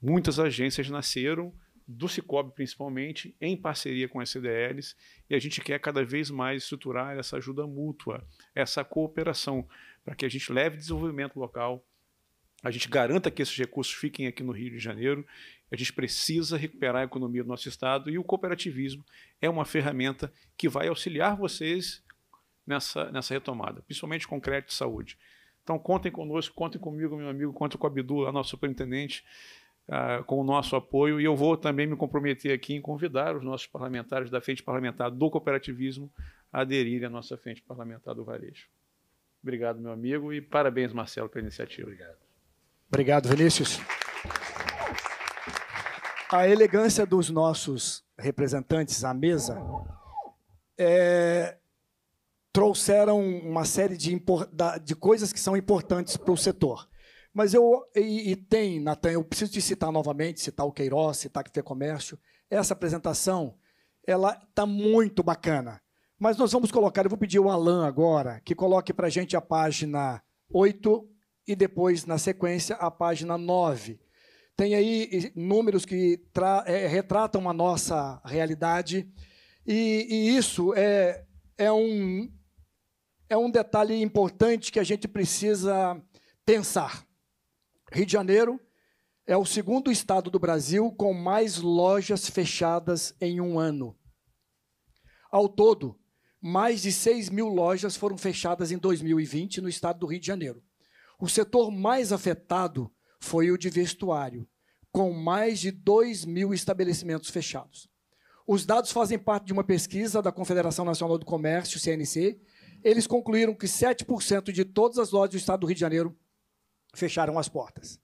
Muitas agências nasceram, do Cicobi principalmente, em parceria com as CDLs, e a gente quer cada vez mais estruturar essa ajuda mútua, essa cooperação, para que a gente leve desenvolvimento local, a gente garanta que esses recursos fiquem aqui no Rio de Janeiro, a gente precisa recuperar a economia do nosso Estado, e o cooperativismo é uma ferramenta que vai auxiliar vocês nessa, nessa retomada, principalmente com crédito de saúde. Então, contem conosco, contem comigo, meu amigo, contem com a Abdu, a nossa superintendente, ah, com o nosso apoio. E eu vou também me comprometer aqui em convidar os nossos parlamentares da Frente Parlamentar do Cooperativismo a aderirem à nossa Frente Parlamentar do Varejo. Obrigado, meu amigo, e parabéns, Marcelo, pela iniciativa. Obrigado. Obrigado, Vinícius. A elegância dos nossos representantes à mesa é, trouxeram uma série de, de coisas que são importantes para o setor. Mas eu. E, e tem, Natan, eu preciso te citar novamente, citar o Queiroz, citar que tem Comércio. Essa apresentação, ela tá muito bacana. Mas nós vamos colocar, eu vou pedir o Alan agora, que coloque para gente a página 8 e depois, na sequência, a página 9. Tem aí números que é, retratam a nossa realidade, e, e isso é, é, um, é um detalhe importante que a gente precisa pensar. Rio de Janeiro é o segundo estado do Brasil com mais lojas fechadas em um ano. Ao todo, mais de 6 mil lojas foram fechadas em 2020 no estado do Rio de Janeiro. O setor mais afetado foi o de vestuário, com mais de 2 mil estabelecimentos fechados. Os dados fazem parte de uma pesquisa da Confederação Nacional do Comércio, CNC. Eles concluíram que 7% de todas as lojas do estado do Rio de Janeiro fecharam as portas.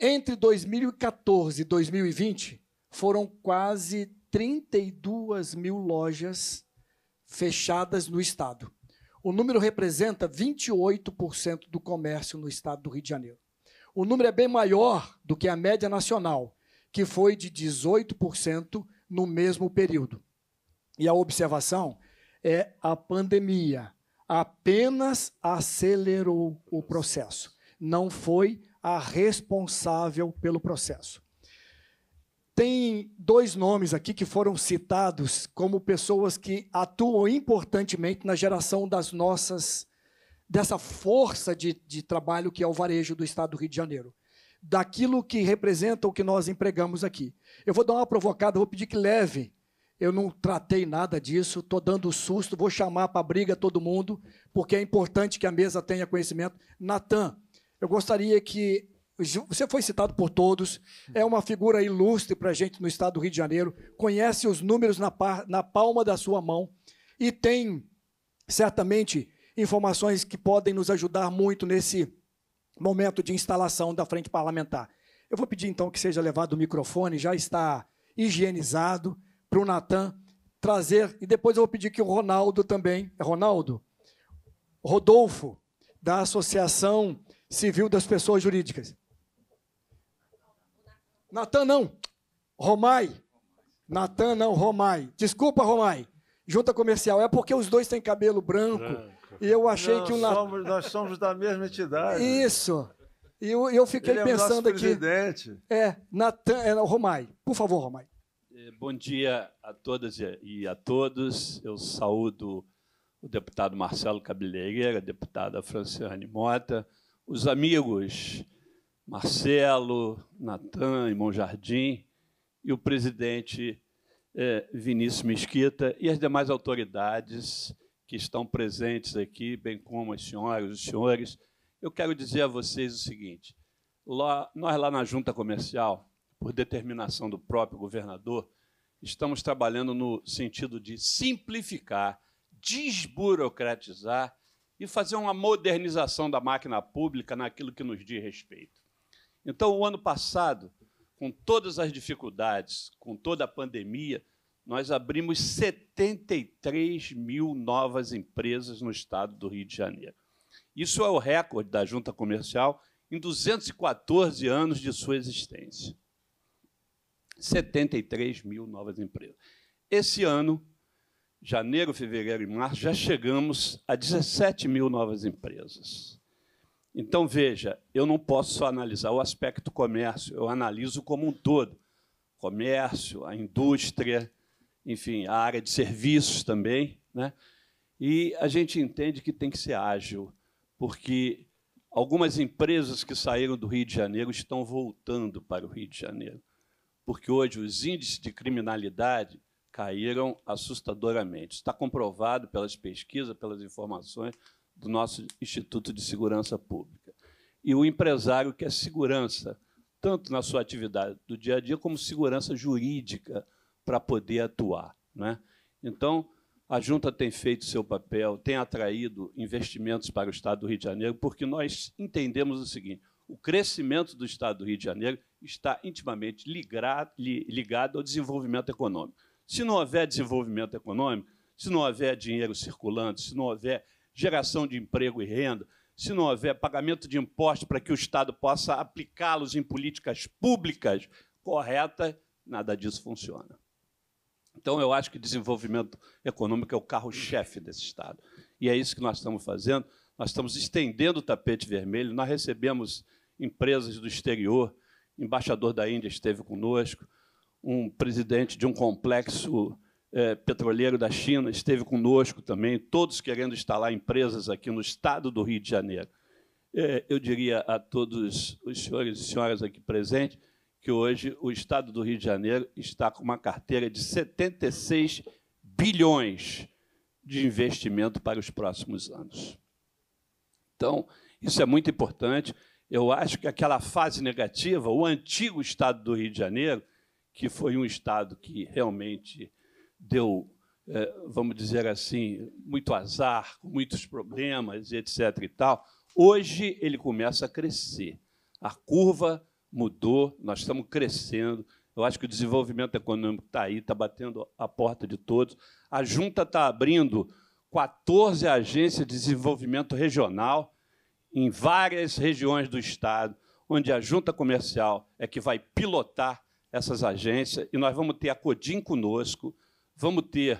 Entre 2014 e 2020, foram quase 32 mil lojas fechadas no Estado. O número representa 28% do comércio no Estado do Rio de Janeiro. O número é bem maior do que a média nacional, que foi de 18% no mesmo período. E a observação é a pandemia apenas acelerou o processo não foi a responsável pelo processo. Tem dois nomes aqui que foram citados como pessoas que atuam importantemente na geração das nossas dessa força de, de trabalho que é o varejo do Estado do Rio de Janeiro, daquilo que representa o que nós empregamos aqui. Eu vou dar uma provocada, vou pedir que leve. Eu não tratei nada disso, estou dando susto, vou chamar para briga todo mundo, porque é importante que a mesa tenha conhecimento. Natan, eu gostaria que. Você foi citado por todos, é uma figura ilustre para a gente no estado do Rio de Janeiro, conhece os números na, na palma da sua mão e tem certamente informações que podem nos ajudar muito nesse momento de instalação da frente parlamentar. Eu vou pedir então que seja levado o microfone, já está higienizado, para o Natan trazer. E depois eu vou pedir que o Ronaldo também, é Ronaldo? Rodolfo, da Associação civil das pessoas jurídicas. Natan não. Romai. Natan não, Romai. Desculpa, Romai. Junta comercial. É porque os dois têm cabelo branco. branco. E eu achei não, que o Natan. Somos, nós somos da mesma entidade. Isso. E eu, eu fiquei Ele é pensando aqui. Presidente. É, Natan, é, Romai. Por favor, Romai. É, bom dia a todas e a todos. Eu saúdo o deputado Marcelo Cabeleireira, a deputada Franciane Mota, os amigos Marcelo, Natan, Irmão Jardim e o presidente é, Vinícius Mesquita e as demais autoridades que estão presentes aqui, bem como as senhoras e os senhores. Eu quero dizer a vocês o seguinte: lá, nós, lá na junta comercial, por determinação do próprio governador, estamos trabalhando no sentido de simplificar, desburocratizar e fazer uma modernização da máquina pública naquilo que nos diz respeito. Então, o ano passado, com todas as dificuldades, com toda a pandemia, nós abrimos 73 mil novas empresas no estado do Rio de Janeiro. Isso é o recorde da junta comercial em 214 anos de sua existência. 73 mil novas empresas. Esse ano, janeiro, fevereiro e março, já chegamos a 17 mil novas empresas. Então, veja, eu não posso só analisar o aspecto comércio, eu analiso como um todo. Comércio, a indústria, enfim, a área de serviços também. Né? E a gente entende que tem que ser ágil, porque algumas empresas que saíram do Rio de Janeiro estão voltando para o Rio de Janeiro. Porque hoje os índices de criminalidade caíram assustadoramente. Está comprovado pelas pesquisas, pelas informações do nosso Instituto de Segurança Pública. E o empresário quer é segurança, tanto na sua atividade do dia a dia, como segurança jurídica para poder atuar. Né? Então, a Junta tem feito seu papel, tem atraído investimentos para o Estado do Rio de Janeiro, porque nós entendemos o seguinte: o crescimento do Estado do Rio de Janeiro está intimamente ligado, ligado ao desenvolvimento econômico. Se não houver desenvolvimento econômico, se não houver dinheiro circulando, se não houver geração de emprego e renda, se não houver pagamento de impostos para que o Estado possa aplicá-los em políticas públicas corretas, nada disso funciona. Então, eu acho que desenvolvimento econômico é o carro-chefe desse Estado. E é isso que nós estamos fazendo. Nós estamos estendendo o tapete vermelho. Nós recebemos empresas do exterior. O embaixador da Índia esteve conosco um presidente de um complexo é, petroleiro da China esteve conosco também, todos querendo instalar empresas aqui no estado do Rio de Janeiro. É, eu diria a todos os senhores e senhoras aqui presentes que hoje o estado do Rio de Janeiro está com uma carteira de 76 bilhões de investimento para os próximos anos. Então, isso é muito importante. Eu acho que aquela fase negativa, o antigo estado do Rio de Janeiro, que foi um Estado que realmente deu, é, vamos dizer assim, muito azar, com muitos problemas, etc. e tal, hoje ele começa a crescer. A curva mudou, nós estamos crescendo. Eu acho que o desenvolvimento econômico está aí, está batendo a porta de todos. A junta está abrindo 14 agências de desenvolvimento regional em várias regiões do Estado, onde a junta comercial é que vai pilotar essas agências, e nós vamos ter a Codim conosco, vamos ter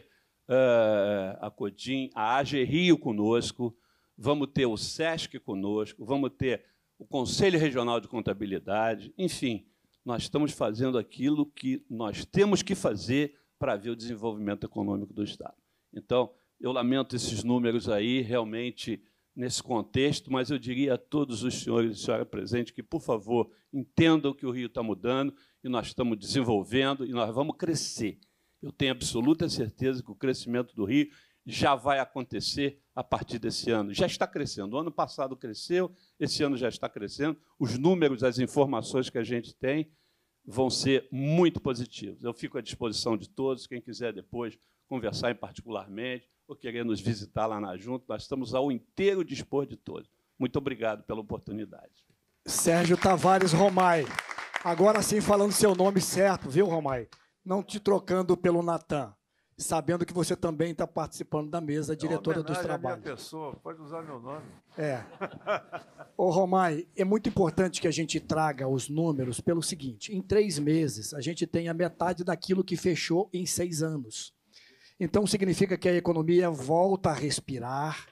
uh, a Codim, a AG Rio conosco, vamos ter o SESC conosco, vamos ter o Conselho Regional de Contabilidade, enfim, nós estamos fazendo aquilo que nós temos que fazer para ver o desenvolvimento econômico do Estado. Então, eu lamento esses números aí, realmente, nesse contexto, mas eu diria a todos os senhores e senhora presentes que, por favor, entendam que o Rio está mudando e nós estamos desenvolvendo e nós vamos crescer. Eu tenho absoluta certeza que o crescimento do Rio já vai acontecer a partir desse ano. Já está crescendo. O ano passado cresceu, esse ano já está crescendo. Os números, as informações que a gente tem vão ser muito positivos. Eu fico à disposição de todos, quem quiser depois conversar em particularmente ou querer nos visitar lá na Junta, nós estamos ao inteiro dispor de todos. Muito obrigado pela oportunidade. Sérgio Tavares Romai. Agora sim, falando seu nome certo, viu, Romai? Não te trocando pelo Natan, sabendo que você também está participando da mesa é diretora dos trabalhos. Minha pessoa, pode usar meu nome. É. *laughs* Ô, Romai, é muito importante que a gente traga os números pelo seguinte: em três meses, a gente tem a metade daquilo que fechou em seis anos. Então, significa que a economia volta a respirar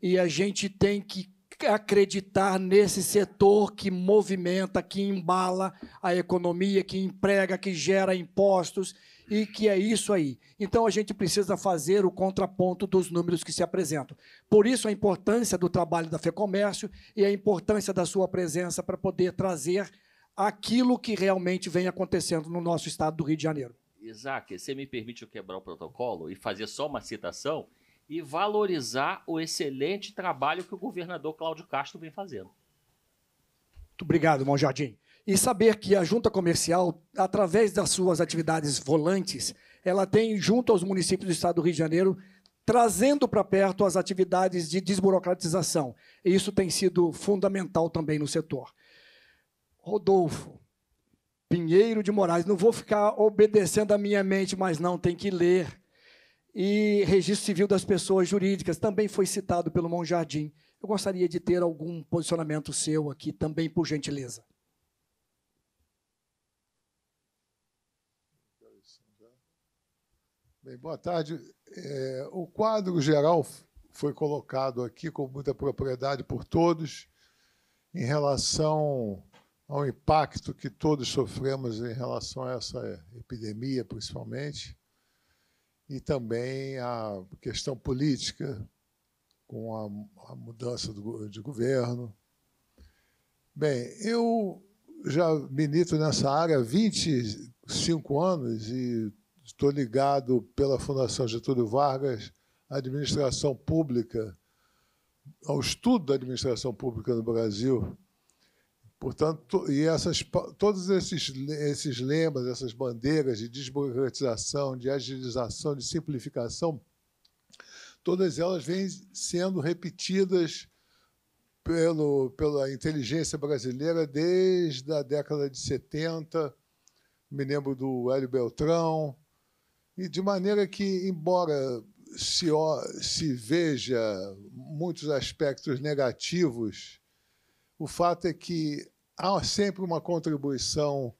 e a gente tem que é acreditar nesse setor que movimenta, que embala a economia, que emprega, que gera impostos e que é isso aí. Então a gente precisa fazer o contraponto dos números que se apresentam. Por isso a importância do trabalho da FEComércio e a importância da sua presença para poder trazer aquilo que realmente vem acontecendo no nosso estado do Rio de Janeiro. Isaac, você me permite eu quebrar o protocolo e fazer só uma citação e valorizar o excelente trabalho que o governador Cláudio Castro vem fazendo. Muito obrigado, Mão Jardim. E saber que a junta comercial, através das suas atividades volantes, ela tem, junto aos municípios do estado do Rio de Janeiro, trazendo para perto as atividades de desburocratização. E isso tem sido fundamental também no setor. Rodolfo Pinheiro de Moraes, não vou ficar obedecendo a minha mente, mas não, tem que ler e registro civil das pessoas jurídicas também foi citado pelo Jardim. Eu gostaria de ter algum posicionamento seu aqui também, por gentileza. Bem, boa tarde. É, o quadro geral foi colocado aqui com muita propriedade por todos em relação ao impacto que todos sofremos em relação a essa epidemia, principalmente e também a questão política, com a, a mudança do, de governo. Bem, eu já milito nessa área há 25 anos e estou ligado pela Fundação Getúlio Vargas à administração pública, ao estudo da administração pública no Brasil. Portanto, e essas, todos esses, esses lemas, essas bandeiras de desburocratização, de agilização, de simplificação, todas elas vêm sendo repetidas pelo, pela inteligência brasileira desde a década de 70, me lembro do Hélio Beltrão, e de maneira que, embora se, se veja muitos aspectos negativos o fato é que há sempre uma contribuição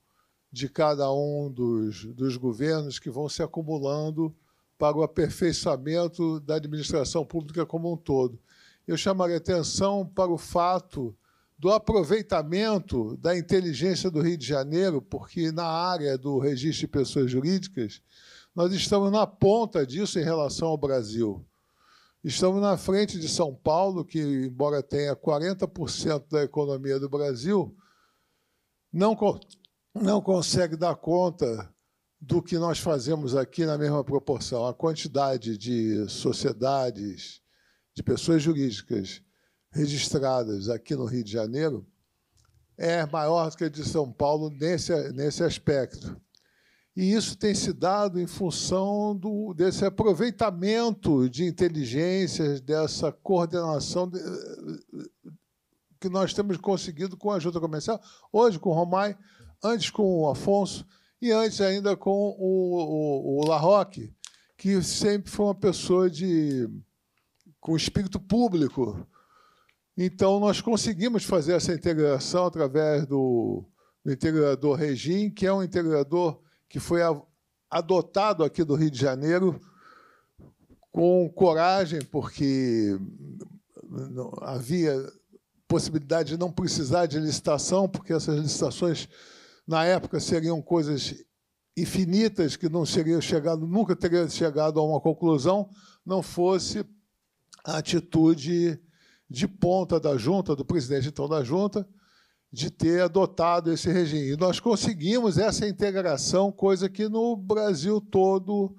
de cada um dos, dos governos que vão se acumulando para o aperfeiçoamento da administração pública como um todo. Eu chamaria atenção para o fato do aproveitamento da inteligência do Rio de Janeiro, porque na área do registro de pessoas jurídicas, nós estamos na ponta disso em relação ao Brasil. Estamos na frente de São Paulo, que, embora tenha 40% da economia do Brasil, não, não consegue dar conta do que nós fazemos aqui na mesma proporção. A quantidade de sociedades, de pessoas jurídicas registradas aqui no Rio de Janeiro é maior do que a de São Paulo nesse, nesse aspecto. E isso tem se dado em função do, desse aproveitamento de inteligências, dessa coordenação de, que nós temos conseguido com a Junta Comercial, hoje com o Romay, antes com o Afonso e antes ainda com o, o, o Larroque, que sempre foi uma pessoa de com espírito público. Então, nós conseguimos fazer essa integração através do, do integrador Regim, que é um integrador que foi adotado aqui do Rio de Janeiro com coragem, porque havia possibilidade de não precisar de licitação, porque essas licitações, na época, seriam coisas infinitas que não seriam chegado, nunca teria chegado a uma conclusão, não fosse a atitude de ponta da junta, do presidente então da junta, de ter adotado esse regime. E nós conseguimos essa integração, coisa que no Brasil todo,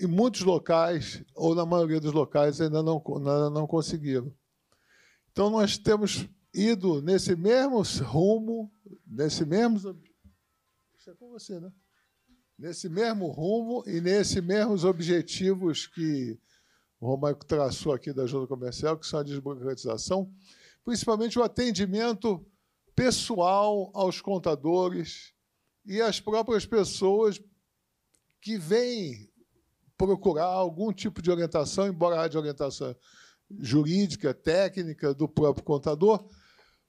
em muitos locais, ou na maioria dos locais, ainda não, ainda não conseguiram. Então, nós temos ido nesse mesmo rumo, nesse mesmo. Isso é com você, né? Nesse mesmo rumo e nesses mesmos objetivos que o Romário traçou aqui da ajuda comercial, que são a desburocratização, principalmente o atendimento pessoal aos contadores e às próprias pessoas que vêm procurar algum tipo de orientação, embora de orientação jurídica, técnica do próprio contador,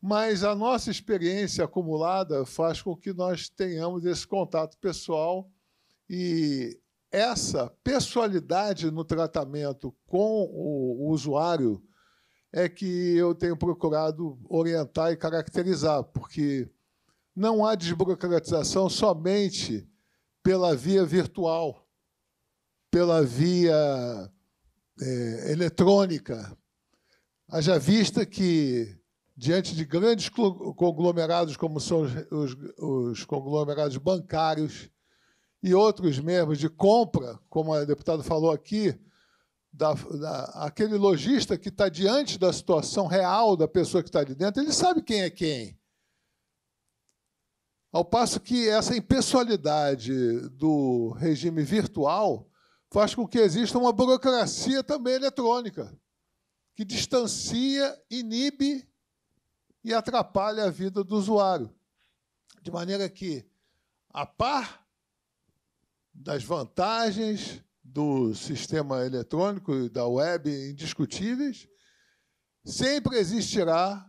mas a nossa experiência acumulada faz com que nós tenhamos esse contato pessoal e essa pessoalidade no tratamento com o usuário é que eu tenho procurado orientar e caracterizar, porque não há desburocratização somente pela via virtual, pela via é, eletrônica. Haja vista que, diante de grandes conglomerados, como são os, os conglomerados bancários e outros mesmo de compra, como a deputada falou aqui, da, da, aquele lojista que está diante da situação real da pessoa que está ali dentro, ele sabe quem é quem. Ao passo que essa impessoalidade do regime virtual faz com que exista uma burocracia também eletrônica, que distancia, inibe e atrapalha a vida do usuário. De maneira que, a par das vantagens do sistema eletrônico e da web indiscutíveis, sempre existirá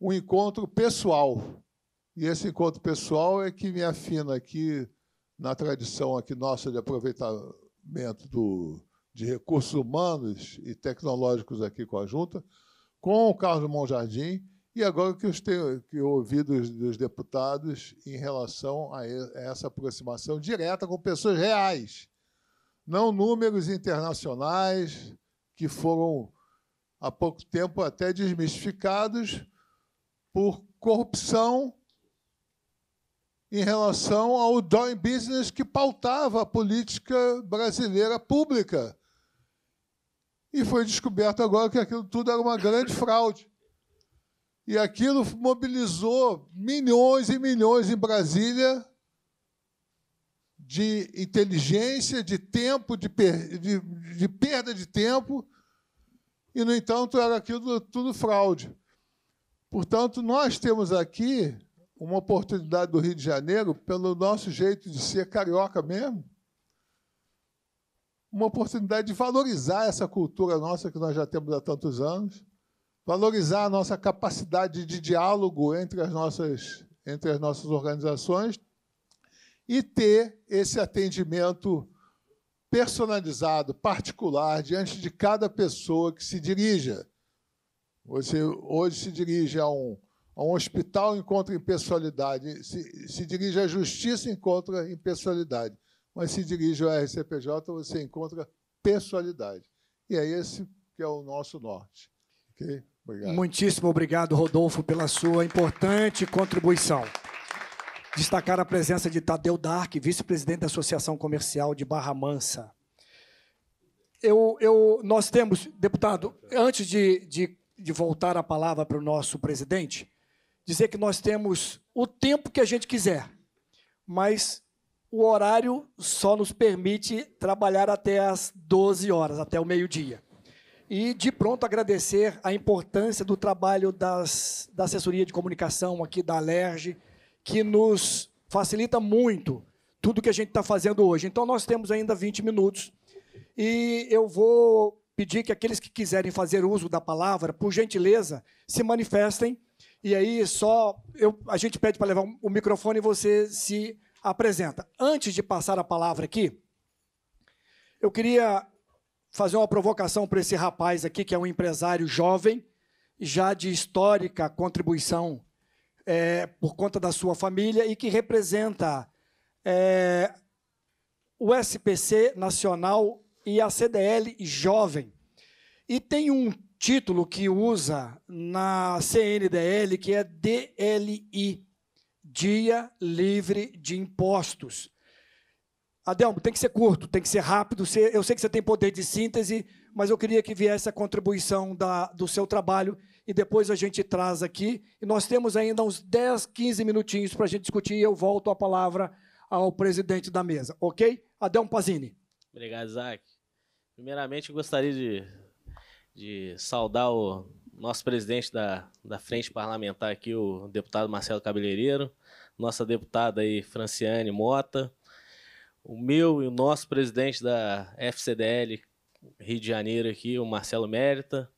um encontro pessoal. E esse encontro pessoal é que me afina aqui na tradição aqui nossa de aproveitamento do, de recursos humanos e tecnológicos aqui com a junta, com o Carlos Monjardim, e agora que eu, tenho, que eu ouvi dos, dos deputados em relação a essa aproximação direta com pessoas reais não números internacionais que foram há pouco tempo até desmistificados por corrupção em relação ao doing business que pautava a política brasileira pública. E foi descoberto agora que aquilo tudo era uma grande fraude. E aquilo mobilizou milhões e milhões em Brasília de inteligência, de tempo, de, per de, de perda de tempo, e, no entanto, era aquilo tudo fraude. Portanto, nós temos aqui uma oportunidade do Rio de Janeiro, pelo nosso jeito de ser carioca mesmo, uma oportunidade de valorizar essa cultura nossa que nós já temos há tantos anos, valorizar a nossa capacidade de diálogo entre as nossas, entre as nossas organizações, e ter esse atendimento personalizado, particular, diante de cada pessoa que se dirija. Você hoje se dirige a um, a um hospital, encontra impessoalidade, se, se dirige à justiça, encontra impessoalidade, mas se dirige ao RCPJ, você encontra pessoalidade. E é esse que é o nosso norte. Okay? Obrigado. Muitíssimo obrigado, Rodolfo, pela sua importante contribuição destacar a presença de Tadeu Dark, vice-presidente da Associação Comercial de Barra Mansa. Eu, eu, nós temos, deputado, antes de, de, de voltar a palavra para o nosso presidente, dizer que nós temos o tempo que a gente quiser, mas o horário só nos permite trabalhar até as 12 horas, até o meio-dia. E de pronto agradecer a importância do trabalho das, da assessoria de comunicação aqui da Alerge, que nos facilita muito tudo que a gente está fazendo hoje. Então, nós temos ainda 20 minutos e eu vou pedir que aqueles que quiserem fazer uso da palavra, por gentileza, se manifestem. E aí, só eu, a gente pede para levar o microfone e você se apresenta. Antes de passar a palavra aqui, eu queria fazer uma provocação para esse rapaz aqui, que é um empresário jovem, já de histórica contribuição é, por conta da sua família e que representa é, o SPC Nacional e a CDL Jovem. E tem um título que usa na CNDL que é DLI Dia Livre de Impostos. Adelmo, tem que ser curto, tem que ser rápido. Eu sei que você tem poder de síntese, mas eu queria que viesse a contribuição da, do seu trabalho e depois a gente traz aqui. E nós temos ainda uns 10, 15 minutinhos para a gente discutir e eu volto a palavra ao presidente da mesa, ok? Adão Pazini. Obrigado, Isaac. Primeiramente, gostaria de, de saudar o nosso presidente da, da frente parlamentar aqui, o deputado Marcelo Cabeleireiro, nossa deputada aí, Franciane Mota, o meu e o nosso presidente da FCDL Rio de Janeiro aqui, o Marcelo Mérita,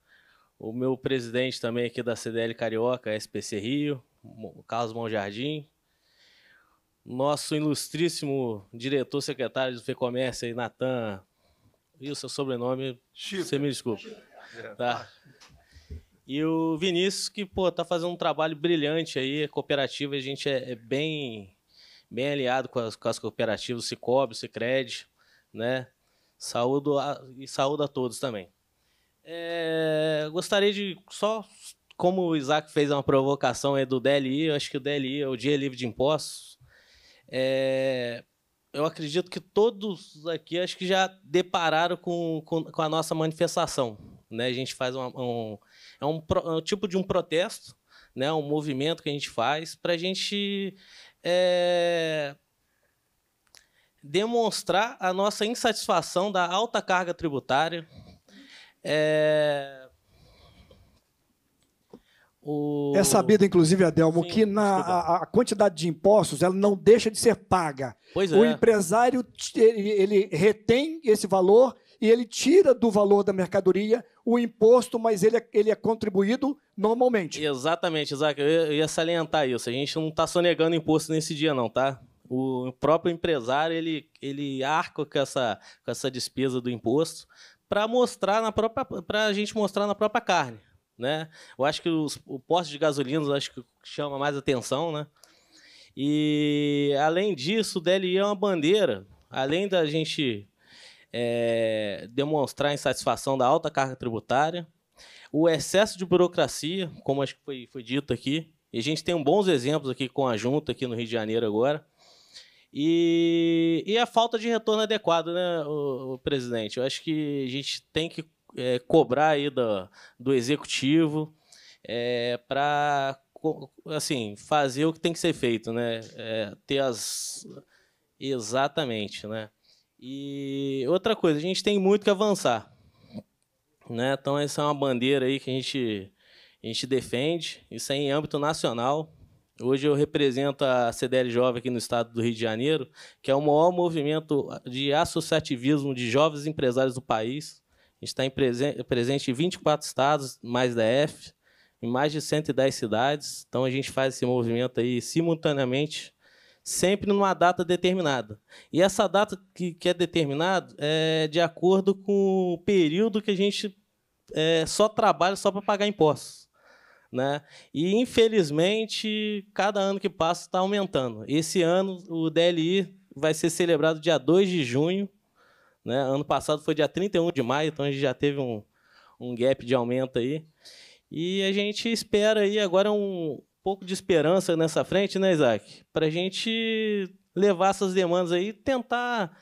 o meu presidente também aqui da CDL Carioca, SPC Rio, Carlos Jardim. Nosso ilustríssimo diretor secretário do FEComércio aí, Natan. E o seu sobrenome? Chico. Você me desculpa. Tá. É, tá. E o Vinícius, que, pô, tá fazendo um trabalho brilhante aí, cooperativa, a gente é, é bem bem aliado com as, com as cooperativas, Cicobi, Cicred, né? Saúdo a, e saúdo a todos também. É, gostaria de só como o Isaac fez uma provocação do DLI, eu acho que o DLI é o dia livre de impostos. É, eu acredito que todos aqui acho que já depararam com, com, com a nossa manifestação. Né? A gente faz uma, um, é um, é um, tipo de um protesto, né? um movimento que a gente faz para a gente é, demonstrar a nossa insatisfação da alta carga tributária, é... O... É sabido, inclusive, Adelmo, Sim, que na, a, a, quantidade de impostos ela não deixa de ser paga. Pois o é. empresário ele, ele retém esse valor e ele tira do valor da mercadoria o imposto, mas ele, é, ele é contribuído normalmente. Exatamente, Isaac. Eu ia, eu ia salientar isso. A gente não está sonegando imposto nesse dia, não, tá? O próprio empresário ele, ele arca com essa, com essa despesa do imposto para mostrar na própria para a gente mostrar na própria carne, né? Eu acho que os, o posto de gasolina acho que chama mais atenção, né? E além disso, o DLI é uma bandeira, além da gente é, demonstrar a insatisfação da alta carga tributária, o excesso de burocracia, como acho que foi, foi dito aqui, e a gente tem bons exemplos aqui com a junta aqui no Rio de Janeiro agora, e, e a falta de retorno adequado, né, o, o presidente? Eu acho que a gente tem que é, cobrar aí do, do executivo é, para assim fazer o que tem que ser feito, né? É, ter as exatamente, né? E outra coisa, a gente tem muito que avançar, né? Então essa é uma bandeira aí que a gente a gente defende, isso é em âmbito nacional, Hoje eu represento a CDL Jovem aqui no estado do Rio de Janeiro, que é o maior movimento de associativismo de jovens empresários do país. A gente está em presen presente em 24 estados, mais DF, em mais de 110 cidades. Então a gente faz esse movimento aí simultaneamente, sempre numa data determinada. E essa data que, que é determinada é de acordo com o período que a gente é, só trabalha só para pagar impostos. Né? E, infelizmente, cada ano que passa está aumentando. Esse ano, o DLI vai ser celebrado dia 2 de junho. Né? Ano passado foi dia 31 de maio, então a gente já teve um, um gap de aumento aí. E a gente espera aí agora um pouco de esperança nessa frente, né, Isaac? Para a gente levar essas demandas aí tentar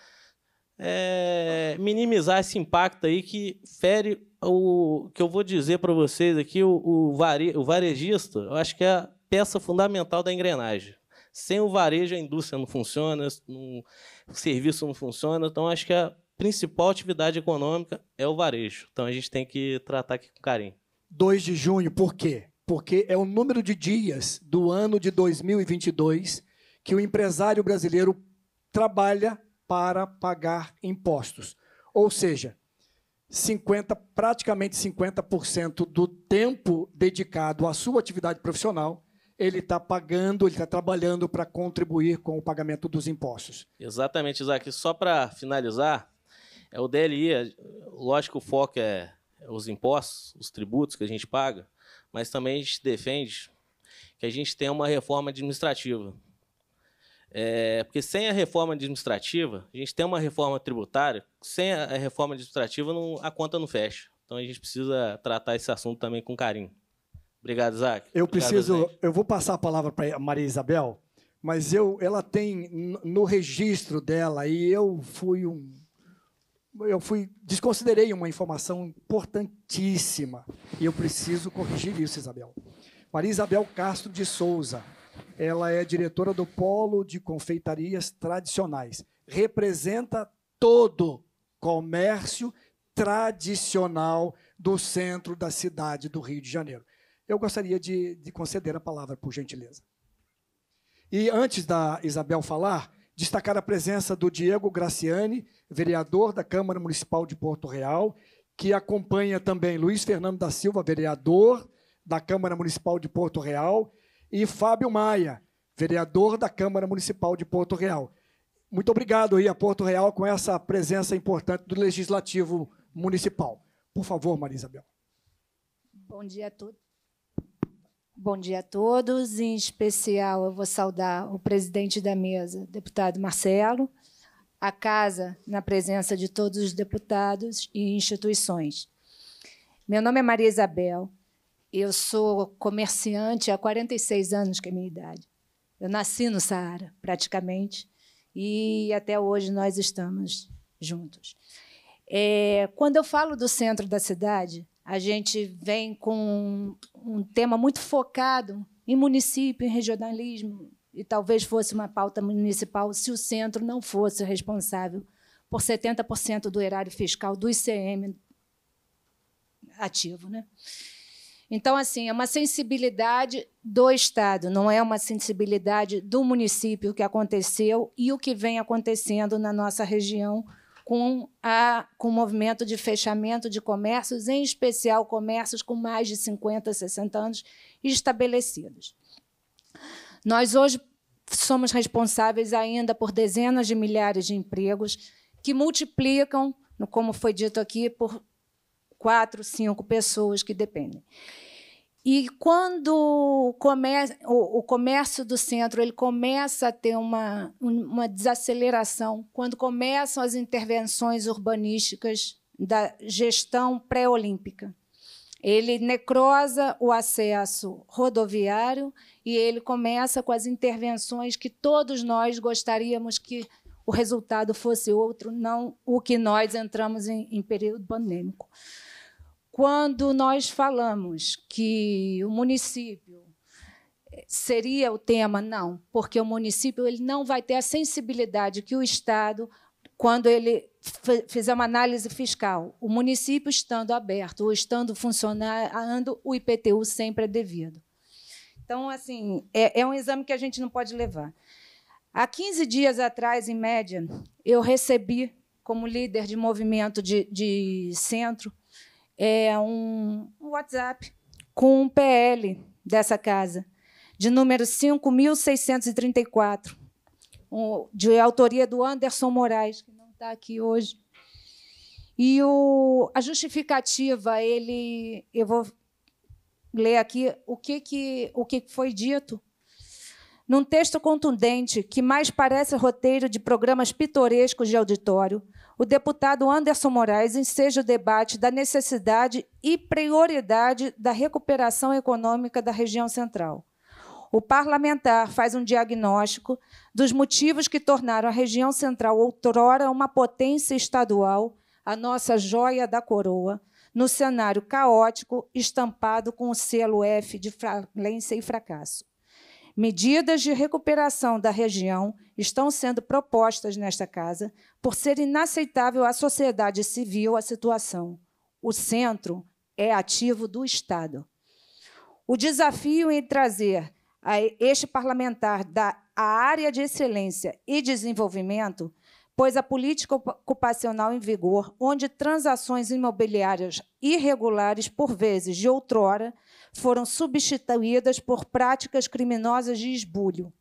é, minimizar esse impacto aí que fere o que eu vou dizer para vocês aqui, o, o, vare, o varejista, eu acho que é a peça fundamental da engrenagem. Sem o varejo, a indústria não funciona, não, o serviço não funciona. Então, acho que a principal atividade econômica é o varejo. Então, a gente tem que tratar aqui com carinho. 2 de junho, por quê? Porque é o número de dias do ano de 2022 que o empresário brasileiro trabalha para pagar impostos. Ou seja, 50, praticamente 50% do tempo dedicado à sua atividade profissional, ele está pagando, ele está trabalhando para contribuir com o pagamento dos impostos. Exatamente, Isaac. Só para finalizar, é o DLI, é, lógico o foco é, é os impostos, os tributos que a gente paga, mas também a gente defende que a gente tenha uma reforma administrativa é, porque sem a reforma administrativa, a gente tem uma reforma tributária, sem a reforma administrativa não, a conta não fecha. Então a gente precisa tratar esse assunto também com carinho. Obrigado, Isaac. Eu Obrigado, preciso, gente. eu vou passar a palavra para Maria Isabel, mas eu, ela tem no registro dela e eu fui um, eu fui desconsiderei uma informação importantíssima e eu preciso corrigir isso, Isabel. Maria Isabel Castro de Souza, ela é diretora do Polo de Confeitarias Tradicionais. Representa todo comércio tradicional do centro da cidade do Rio de Janeiro. Eu gostaria de, de conceder a palavra, por gentileza. E antes da Isabel falar, destacar a presença do Diego Graciani, vereador da Câmara Municipal de Porto Real, que acompanha também Luiz Fernando da Silva, vereador da Câmara Municipal de Porto Real, e Fábio Maia, vereador da Câmara Municipal de Porto Real. Muito obrigado aí a Porto Real com essa presença importante do Legislativo Municipal. Por favor, Maria Isabel. Bom dia a todos. Bom dia a todos. Em especial, eu vou saudar o presidente da mesa, deputado Marcelo, a casa, na presença de todos os deputados e instituições. Meu nome é Maria Isabel, eu sou comerciante há 46 anos, que é a minha idade. Eu nasci no Saara, praticamente, e até hoje nós estamos juntos. É, quando eu falo do centro da cidade, a gente vem com um, um tema muito focado em município, em regionalismo, e talvez fosse uma pauta municipal se o centro não fosse responsável por 70% do erário fiscal do ICM ativo. Né? Então, assim, é uma sensibilidade do Estado, não é uma sensibilidade do município que aconteceu e o que vem acontecendo na nossa região com, a, com o movimento de fechamento de comércios, em especial comércios com mais de 50, 60 anos estabelecidos. Nós hoje somos responsáveis ainda por dezenas de milhares de empregos que multiplicam, como foi dito aqui, por quatro, cinco pessoas que dependem. E quando o comércio, do centro ele começa a ter uma, uma desaceleração, quando começam as intervenções urbanísticas da gestão pré-olímpica, ele necrosa o acesso rodoviário e ele começa com as intervenções que todos nós gostaríamos que o resultado fosse outro, não o que nós entramos em, em período pandêmico quando nós falamos que o município seria o tema, não, porque o município ele não vai ter a sensibilidade que o Estado, quando ele fizer uma análise fiscal, o município estando aberto ou estando funcionando, o IPTU sempre é devido. Então, assim, é, é um exame que a gente não pode levar. Há 15 dias atrás, em média, eu recebi, como líder de movimento de, de centro, é, um, WhatsApp com um PL dessa casa, de número 5.634, de autoria do Anderson Moraes, que não está aqui hoje. E o, a justificativa, ele, eu vou ler aqui o que, que, o que foi dito. Num texto contundente que mais parece roteiro de programas pitorescos de auditório, o deputado Anderson Moraes enseja o debate da necessidade e prioridade da recuperação econômica da região central. O parlamentar faz um diagnóstico dos motivos que tornaram a região central outrora uma potência estadual, a nossa joia da coroa, no cenário caótico estampado com o selo F de falência e fracasso. Medidas de recuperação da região estão sendo propostas nesta casa por ser inaceitável à sociedade civil a situação. O centro é ativo do Estado. O desafio em trazer a este parlamentar da área de excelência e desenvolvimento, pois a política ocupacional em vigor, onde transações imobiliárias irregulares, por vezes de outrora, foram substituídas por práticas criminosas de esbulho,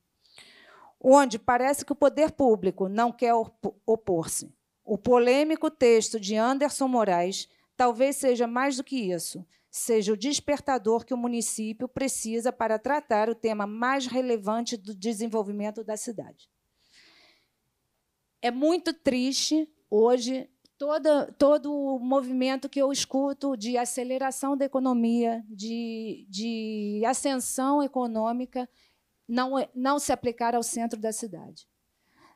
onde parece que o poder público não quer opor-se. O polêmico texto de Anderson Moraes talvez seja mais do que isso, seja o despertador que o município precisa para tratar o tema mais relevante do desenvolvimento da cidade. É muito triste hoje toda, todo o movimento que eu escuto de aceleração da economia, de, de ascensão econômica, não, é, não se aplicar ao centro da cidade.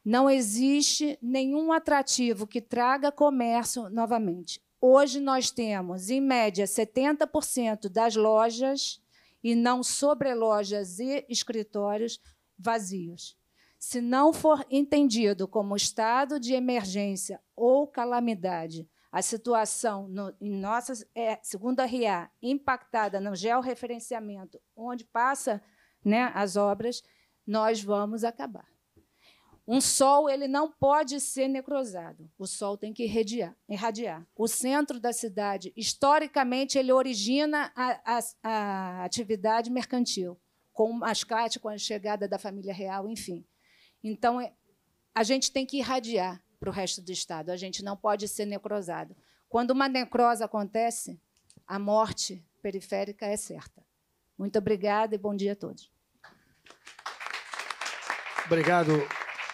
Não existe nenhum atrativo que traga comércio novamente. Hoje nós temos, em média, 70% das lojas, e não sobre lojas e escritórios, vazios se não for entendido como estado de emergência ou calamidade, a situação no, em nossa é, segunda RIA impactada no georreferenciamento, onde passa né, as obras, nós vamos acabar. Um sol ele não pode ser necrosado. O sol tem que irradiar. irradiar. O centro da cidade, historicamente, ele origina a, a, a atividade mercantil, com o mascate, com a chegada da família real, enfim. Então, é, a gente tem que irradiar para o resto do Estado, a gente não pode ser necrosado. Quando uma necrosa acontece, a morte periférica é certa. Muito obrigada e bom dia a todos. Obrigado,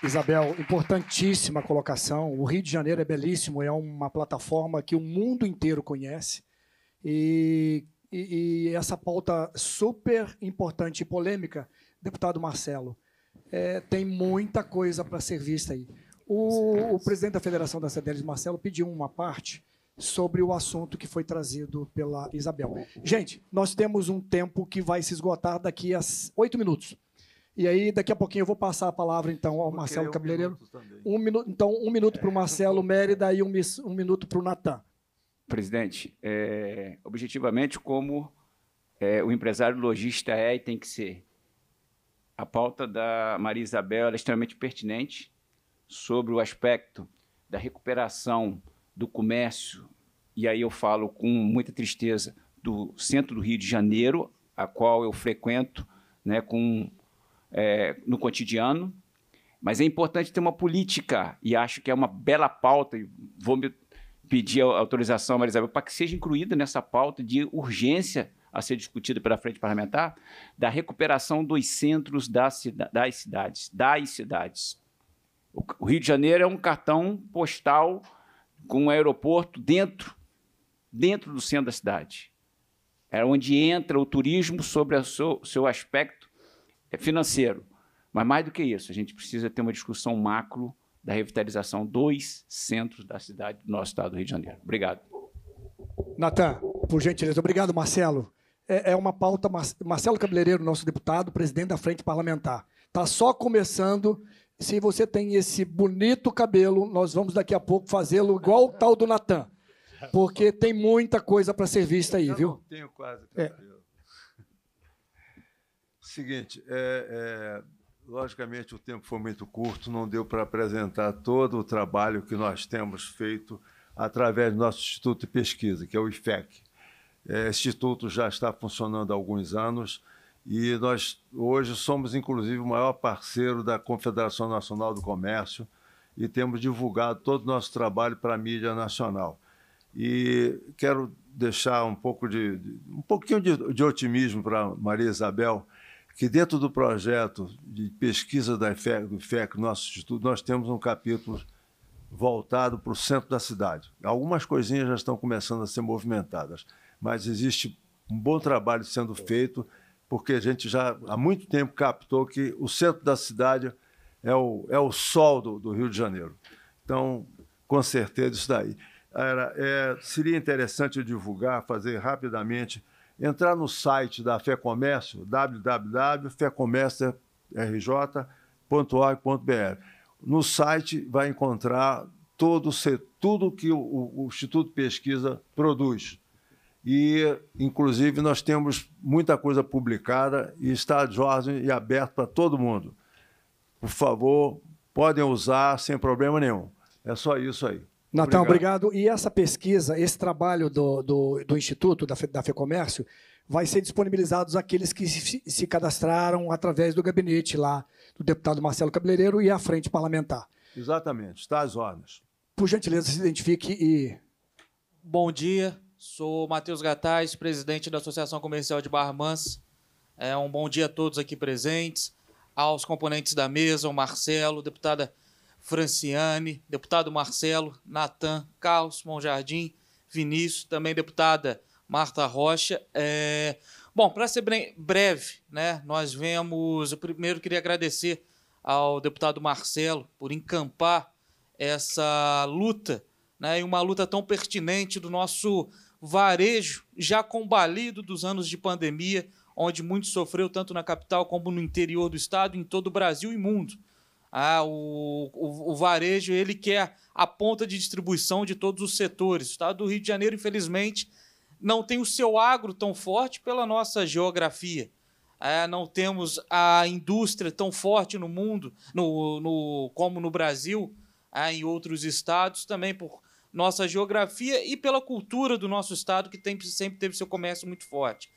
Isabel. Importantíssima colocação. O Rio de Janeiro é belíssimo, é uma plataforma que o mundo inteiro conhece. E, e, e essa pauta super importante e polêmica, deputado Marcelo é, tem muita coisa para ser vista aí. O, o, presidente da Federação da CDL, Marcelo, pediu uma parte sobre o assunto que foi trazido pela Isabel. Gente, nós temos um tempo que vai se esgotar daqui a oito minutos. E aí, daqui a pouquinho, eu vou passar a palavra, então, ao Marcelo Cabeleireiro. um minuto, então, um minuto para o Marcelo Mérida e um, um minuto para o Natan. Presidente, é, objetivamente, como é, o empresário lojista é e tem que ser a pauta da Maria Isabel é extremamente pertinente sobre o aspecto da recuperação do comércio, e aí eu falo com muita tristeza, do centro do Rio de Janeiro, a qual eu frequento né, com, é, no cotidiano. Mas é importante ter uma política, e acho que é uma bela pauta, e vou me pedir autorização, Maria Isabel, para que seja incluída nessa pauta de urgência a ser discutida pela frente parlamentar, da recuperação dos centros das, das cidades, das cidades. O, o Rio de Janeiro é um cartão postal com um aeroporto dentro, dentro do centro da cidade. É onde entra o turismo sobre o seu, seu aspecto é, financeiro. Mas mais do que isso, a gente precisa ter uma discussão macro da revitalização dos centros da cidade do nosso estado do Rio de Janeiro. Obrigado. Natan, por gentileza. Obrigado, Marcelo. É, é, uma pauta. Marcelo Cabeleireiro, nosso deputado, presidente da Frente Parlamentar, está só começando. Se você tem esse bonito cabelo, nós vamos daqui a pouco fazê-lo igual o tal do Natan. Porque tem muita coisa para ser vista aí, viu? tenho quase é. cabelo. É. Seguinte, é, logicamente o tempo foi muito curto, não deu para apresentar todo o trabalho que nós temos feito através do nosso Instituto de Pesquisa, que é o IFEC. É, esse instituto já está funcionando há alguns anos e nós hoje somos, inclusive, o maior parceiro da Confederação Nacional do Comércio e temos divulgado todo o nosso trabalho para a mídia nacional. E quero deixar um pouco de um pouquinho de, de otimismo para Maria Isabel, que dentro do projeto de pesquisa da IFEC, do IFEC, nosso instituto, nós temos um capítulo voltado para o centro da cidade. Algumas coisinhas já estão começando a ser movimentadas mas existe um bom trabalho sendo feito, porque a gente já há muito tempo captou que o centro da cidade é o, é o sol do, do Rio de Janeiro. Então, com certeza, isso daí. Era, é, seria interessante eu divulgar, fazer rapidamente, entrar no site da Fé Comércio, www.fecomércio.rj.org.br. No site vai encontrar todo, tudo que o, o Instituto Pesquisa produz e, inclusive, nós temos muita coisa publicada e está de ordem e aberto para todo mundo. Por favor, podem usar sem problema nenhum. É só isso aí. Natan, obrigado. obrigado. E essa pesquisa, esse trabalho do, do, do Instituto, da, Fe, da FEComércio, vai ser disponibilizados àqueles que se, se cadastraram através do gabinete lá do deputado Marcelo Cabeleireiro e à frente parlamentar. Exatamente, está às ordens. Por gentileza, se identifique e. Bom dia, Sou Matheus Gatais, presidente da Associação Comercial de Barmans. É um bom dia a todos aqui presentes, aos componentes da mesa, o Marcelo, deputada Franciane, deputado Marcelo, Natan, Carlos Monjardim, Vinícius, também deputada Marta Rocha. É... Bom, para ser breve, né, nós vemos. Eu primeiro queria agradecer ao deputado Marcelo por encampar essa luta, né, e uma luta tão pertinente do nosso varejo já combalido dos anos de pandemia, onde muito sofreu tanto na capital como no interior do estado, em todo o Brasil e mundo. Ah, o, o, o, varejo ele quer é a ponta de distribuição de todos os setores. O estado do Rio de Janeiro, infelizmente, não tem o seu agro tão forte pela nossa geografia. Ah, não temos a indústria tão forte no mundo no, no, como no Brasil, ah, em outros estados também, por nossa geografia e pela cultura do nosso estado, que tem, sempre teve seu comércio muito forte.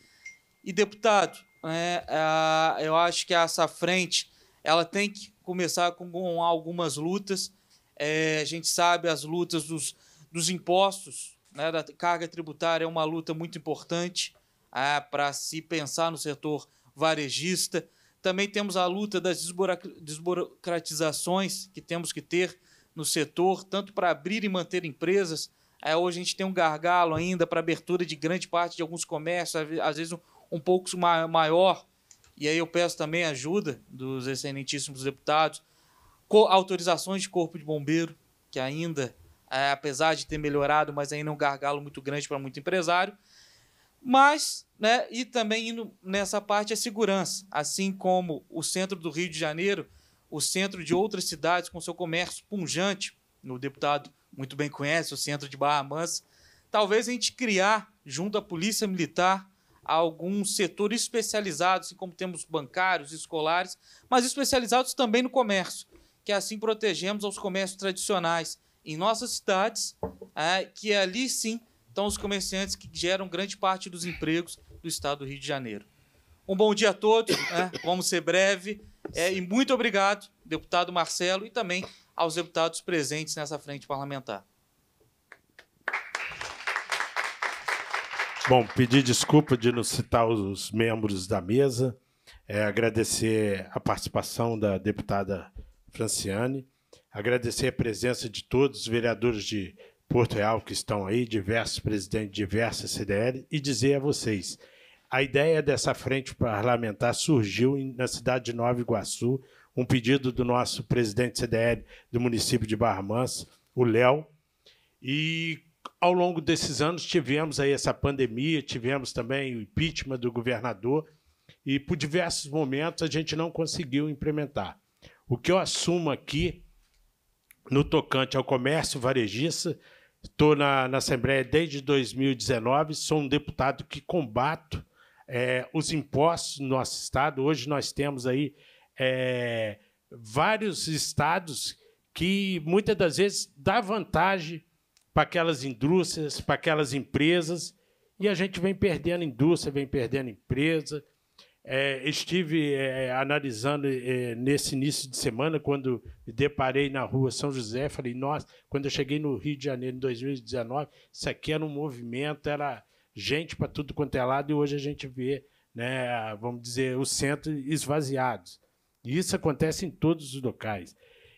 E, deputado, é, eu acho que essa frente ela tem que começar com, algumas lutas. É, a gente sabe as lutas dos, dos impostos, né, da carga tributária é uma luta muito importante é, para se pensar no setor varejista. Também temos a luta das desburocratizações que temos que ter no setor, tanto para abrir e manter empresas. É, hoje a gente tem um gargalo ainda para abertura de grande parte de alguns comércios, às vezes um, um pouco maior. E aí eu peço também ajuda dos excelentíssimos deputados, autorizações de corpo de bombeiro, que ainda, é, apesar de ter melhorado, mas ainda é um gargalo muito grande para muito empresário. Mas, né, e também indo nessa parte a segurança, assim como o centro do Rio de Janeiro o centro de outras cidades com seu comércio punjante, o deputado muito bem conhece, o centro de Barra Mansa, talvez a gente criar, junto à Polícia Militar, algum setor especializado, assim como temos bancários, escolares, mas especializados também no comércio, que assim protegemos aos comércios tradicionais em nossas cidades, é, que ali sim estão os comerciantes que geram grande parte dos empregos do estado do Rio de Janeiro. Um bom dia a todos, né? vamos ser breve. É, e muito obrigado, deputado Marcelo, e também aos deputados presentes nessa frente parlamentar. Bom, pedir desculpa de não citar os membros da mesa, é, agradecer a participação da deputada Franciane, agradecer a presença de todos os vereadores de Porto Real que estão aí, diversos presidentes de diversas CDL, e dizer a vocês a ideia dessa frente parlamentar surgiu na cidade de Nova Iguaçu, um pedido do nosso presidente CDL do município de Barra Mansa, o Léo. E ao longo desses anos tivemos aí essa pandemia, tivemos também o impeachment do governador e por diversos momentos a gente não conseguiu implementar. O que eu assumo aqui no tocante ao comércio varejista, estou na, na Assembleia desde 2019, sou um deputado que combato é, os impostos no nosso estado. Hoje nós temos aí é, vários estados que muitas das vezes dá vantagem para aquelas indústrias, para aquelas empresas, e a gente vem perdendo indústria, vem perdendo empresa. É, estive é, analisando é, nesse início de semana, quando me deparei na rua São José, falei, nossa, quando eu cheguei no Rio de Janeiro em 2019, isso aqui era um movimento, era gente para tudo quanto é lado e hoje a gente vê, né, vamos dizer, os centros esvaziados. E isso acontece em todos os locais.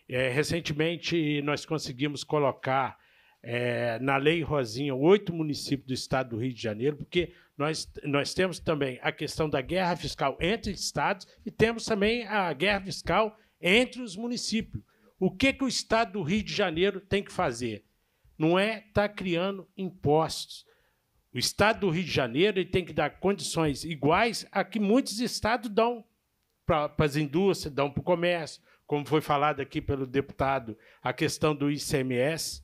É, recentemente, nós conseguimos colocar é, na Lei Rosinha oito municípios do estado do Rio de Janeiro, porque nós, nós temos também a questão da guerra fiscal entre estados e temos também a guerra fiscal entre os municípios. O que, que o estado do Rio de Janeiro tem que fazer? Não é estar tá criando impostos, o estado do Rio de Janeiro ele tem que dar condições iguais a que muitos estados dão para as indústrias, dão para o comércio, como foi falado aqui pelo deputado, a questão do ICMS.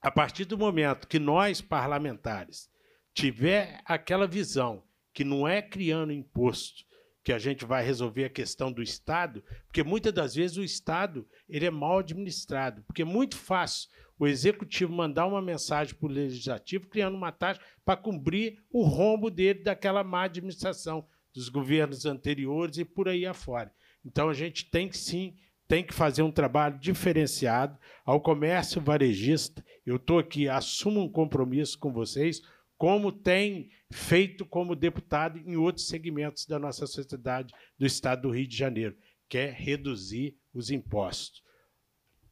A partir do momento que nós, parlamentares, tiver aquela visão que não é criando imposto que a gente vai resolver a questão do Estado, porque muitas das vezes o Estado ele é mal administrado, porque é muito fácil o executivo mandar uma mensagem para o legislativo criando uma taxa para cumprir o rombo dele daquela má administração dos governos anteriores e por aí afora. Então a gente tem que sim tem que fazer um trabalho diferenciado ao comércio varejista. Eu estou aqui, assumo um compromisso com vocês, como tem feito como deputado em outros segmentos da nossa sociedade do Estado do Rio de Janeiro, que é reduzir os impostos.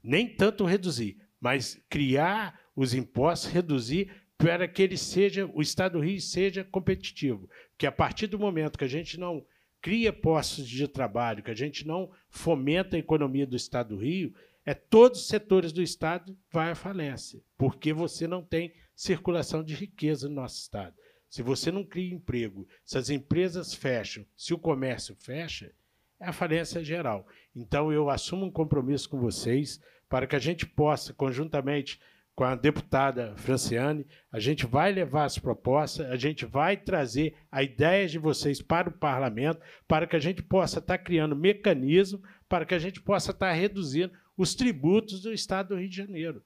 Nem tanto reduzir, mas criar os impostos, reduzir para que ele seja, o Estado do Rio seja competitivo. Que a partir do momento que a gente não cria postos de trabalho, que a gente não fomenta a economia do Estado do Rio, é todos os setores do Estado vai à falência, porque você não tem circulação de riqueza no nosso Estado. Se você não cria emprego, se as empresas fecham, se o comércio fecha, é a falência é geral. Então, eu assumo um compromisso com vocês para que a gente possa, conjuntamente com a deputada Franciane, a gente vai levar as propostas, a gente vai trazer as ideias de vocês para o parlamento, para que a gente possa estar tá criando mecanismo, para que a gente possa estar tá reduzindo os tributos do Estado do Rio de Janeiro.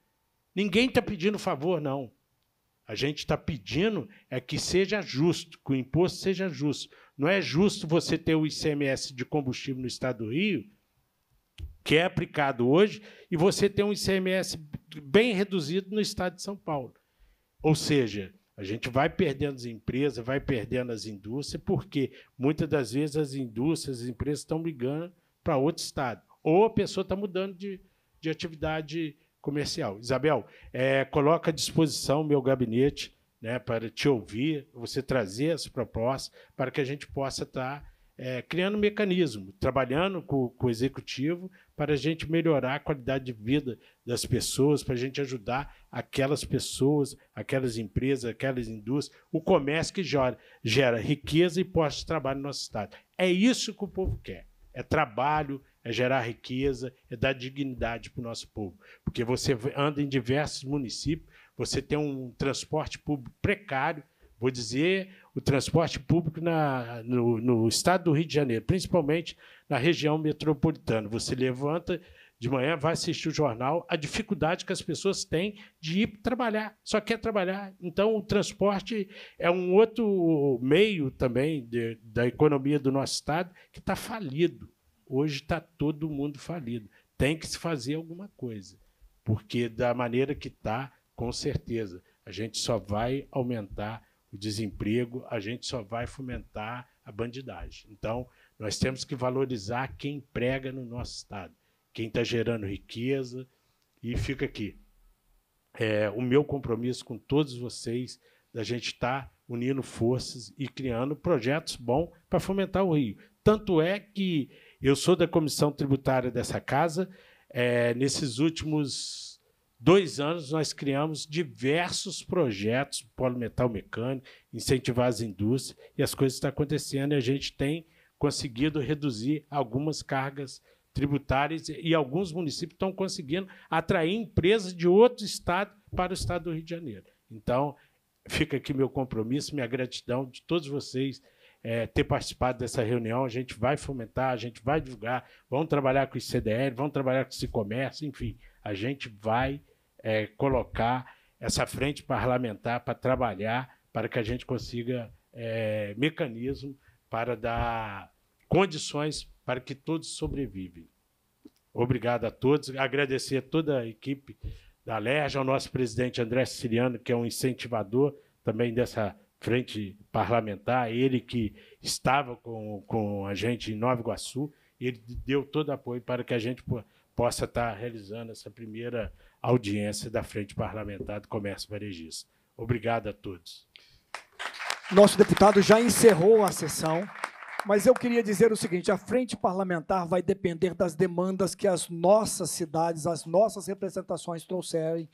Ninguém está pedindo favor, não. A gente está pedindo é que seja justo, que o imposto seja justo. Não é justo você ter o ICMS de combustível no Estado do Rio que é aplicado hoje, e você tem um ICMS bem reduzido no estado de São Paulo. Ou seja, a gente vai perdendo as empresas, vai perdendo as indústrias, porque muitas das vezes as indústrias, as empresas estão brigando para outro estado. Ou a pessoa está mudando de, de atividade comercial. Isabel, é, coloca à disposição meu gabinete né, para te ouvir, você trazer as propostas, para que a gente possa estar tá é, criando mecanismo, trabalhando com, com o executivo para a gente melhorar a qualidade de vida das pessoas, para a gente ajudar aquelas pessoas, aquelas empresas, aquelas indústrias, o comércio que gera, gera riqueza e postos de trabalho no nosso Estado. É isso que o povo quer. É trabalho, é gerar riqueza, é dar dignidade para o nosso povo. Porque você anda em diversos municípios, você tem um transporte público precário, vou dizer, o transporte público na, no, no, estado do Rio de Janeiro, principalmente na região metropolitana. Você levanta de manhã, vai assistir o jornal, a dificuldade que as pessoas têm de ir trabalhar, só quer trabalhar. Então, o transporte é um outro meio também de, da economia do nosso estado que está falido. Hoje está todo mundo falido. Tem que se fazer alguma coisa, porque da maneira que está, com certeza, a gente só vai aumentar o desemprego, a gente só vai fomentar a bandidagem. Então, nós temos que valorizar quem emprega no nosso Estado, quem está gerando riqueza. E fica aqui é, o meu compromisso com todos vocês da gente estar tá unindo forças e criando projetos bons para fomentar o Rio. Tanto é que eu sou da comissão tributária dessa casa. É, nesses últimos dois anos, nós criamos diversos projetos, polimetal mecânico, incentivar as indústrias, e as coisas estão acontecendo, e a gente tem conseguido reduzir algumas cargas tributárias, e alguns municípios estão conseguindo atrair empresas de outro estado para o estado do Rio de Janeiro. Então, fica aqui meu compromisso, minha gratidão de todos vocês é, ter participado dessa reunião. A gente vai fomentar, a gente vai divulgar, vamos trabalhar com o ICDL, vamos trabalhar com o Comércio, enfim, a gente vai é, colocar essa frente parlamentar para trabalhar para que a gente consiga é, mecanismo para dar condições para que todos sobrevivem. Obrigado a todos. Agradecer a toda a equipe da LERJ, ao nosso presidente André Siciliano, que é um incentivador também dessa frente parlamentar, ele que estava com, com a gente em Nova Iguaçu, ele deu todo apoio para que a gente possa estar realizando essa primeira audiência da Frente Parlamentar do Comércio Varejista. Obrigado a todos. Nosso deputado já encerrou a sessão, mas eu queria dizer o seguinte: a frente parlamentar vai depender das demandas que as nossas cidades, as nossas representações trouxerem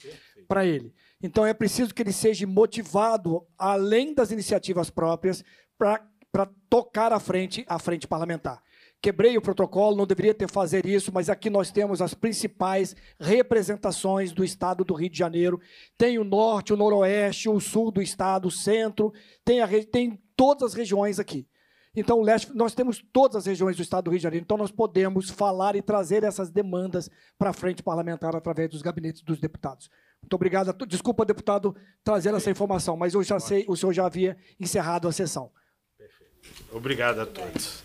para ele. Então é preciso que ele seja motivado, além das iniciativas próprias, para tocar à frente a frente parlamentar quebrei o protocolo, não deveria ter fazer isso, mas aqui nós temos as principais representações do estado do Rio de Janeiro. Tem o norte, o noroeste, o sul do estado, o centro, tem, a, tem todas as regiões aqui. Então, leste, nós temos todas as regiões do estado do Rio de Janeiro, então nós podemos falar e trazer essas demandas para a frente parlamentar através dos gabinetes dos deputados. Muito obrigado. Desculpa, deputado, trazer essa informação, mas eu já sei, o senhor já havia encerrado a sessão. Obrigado a todos.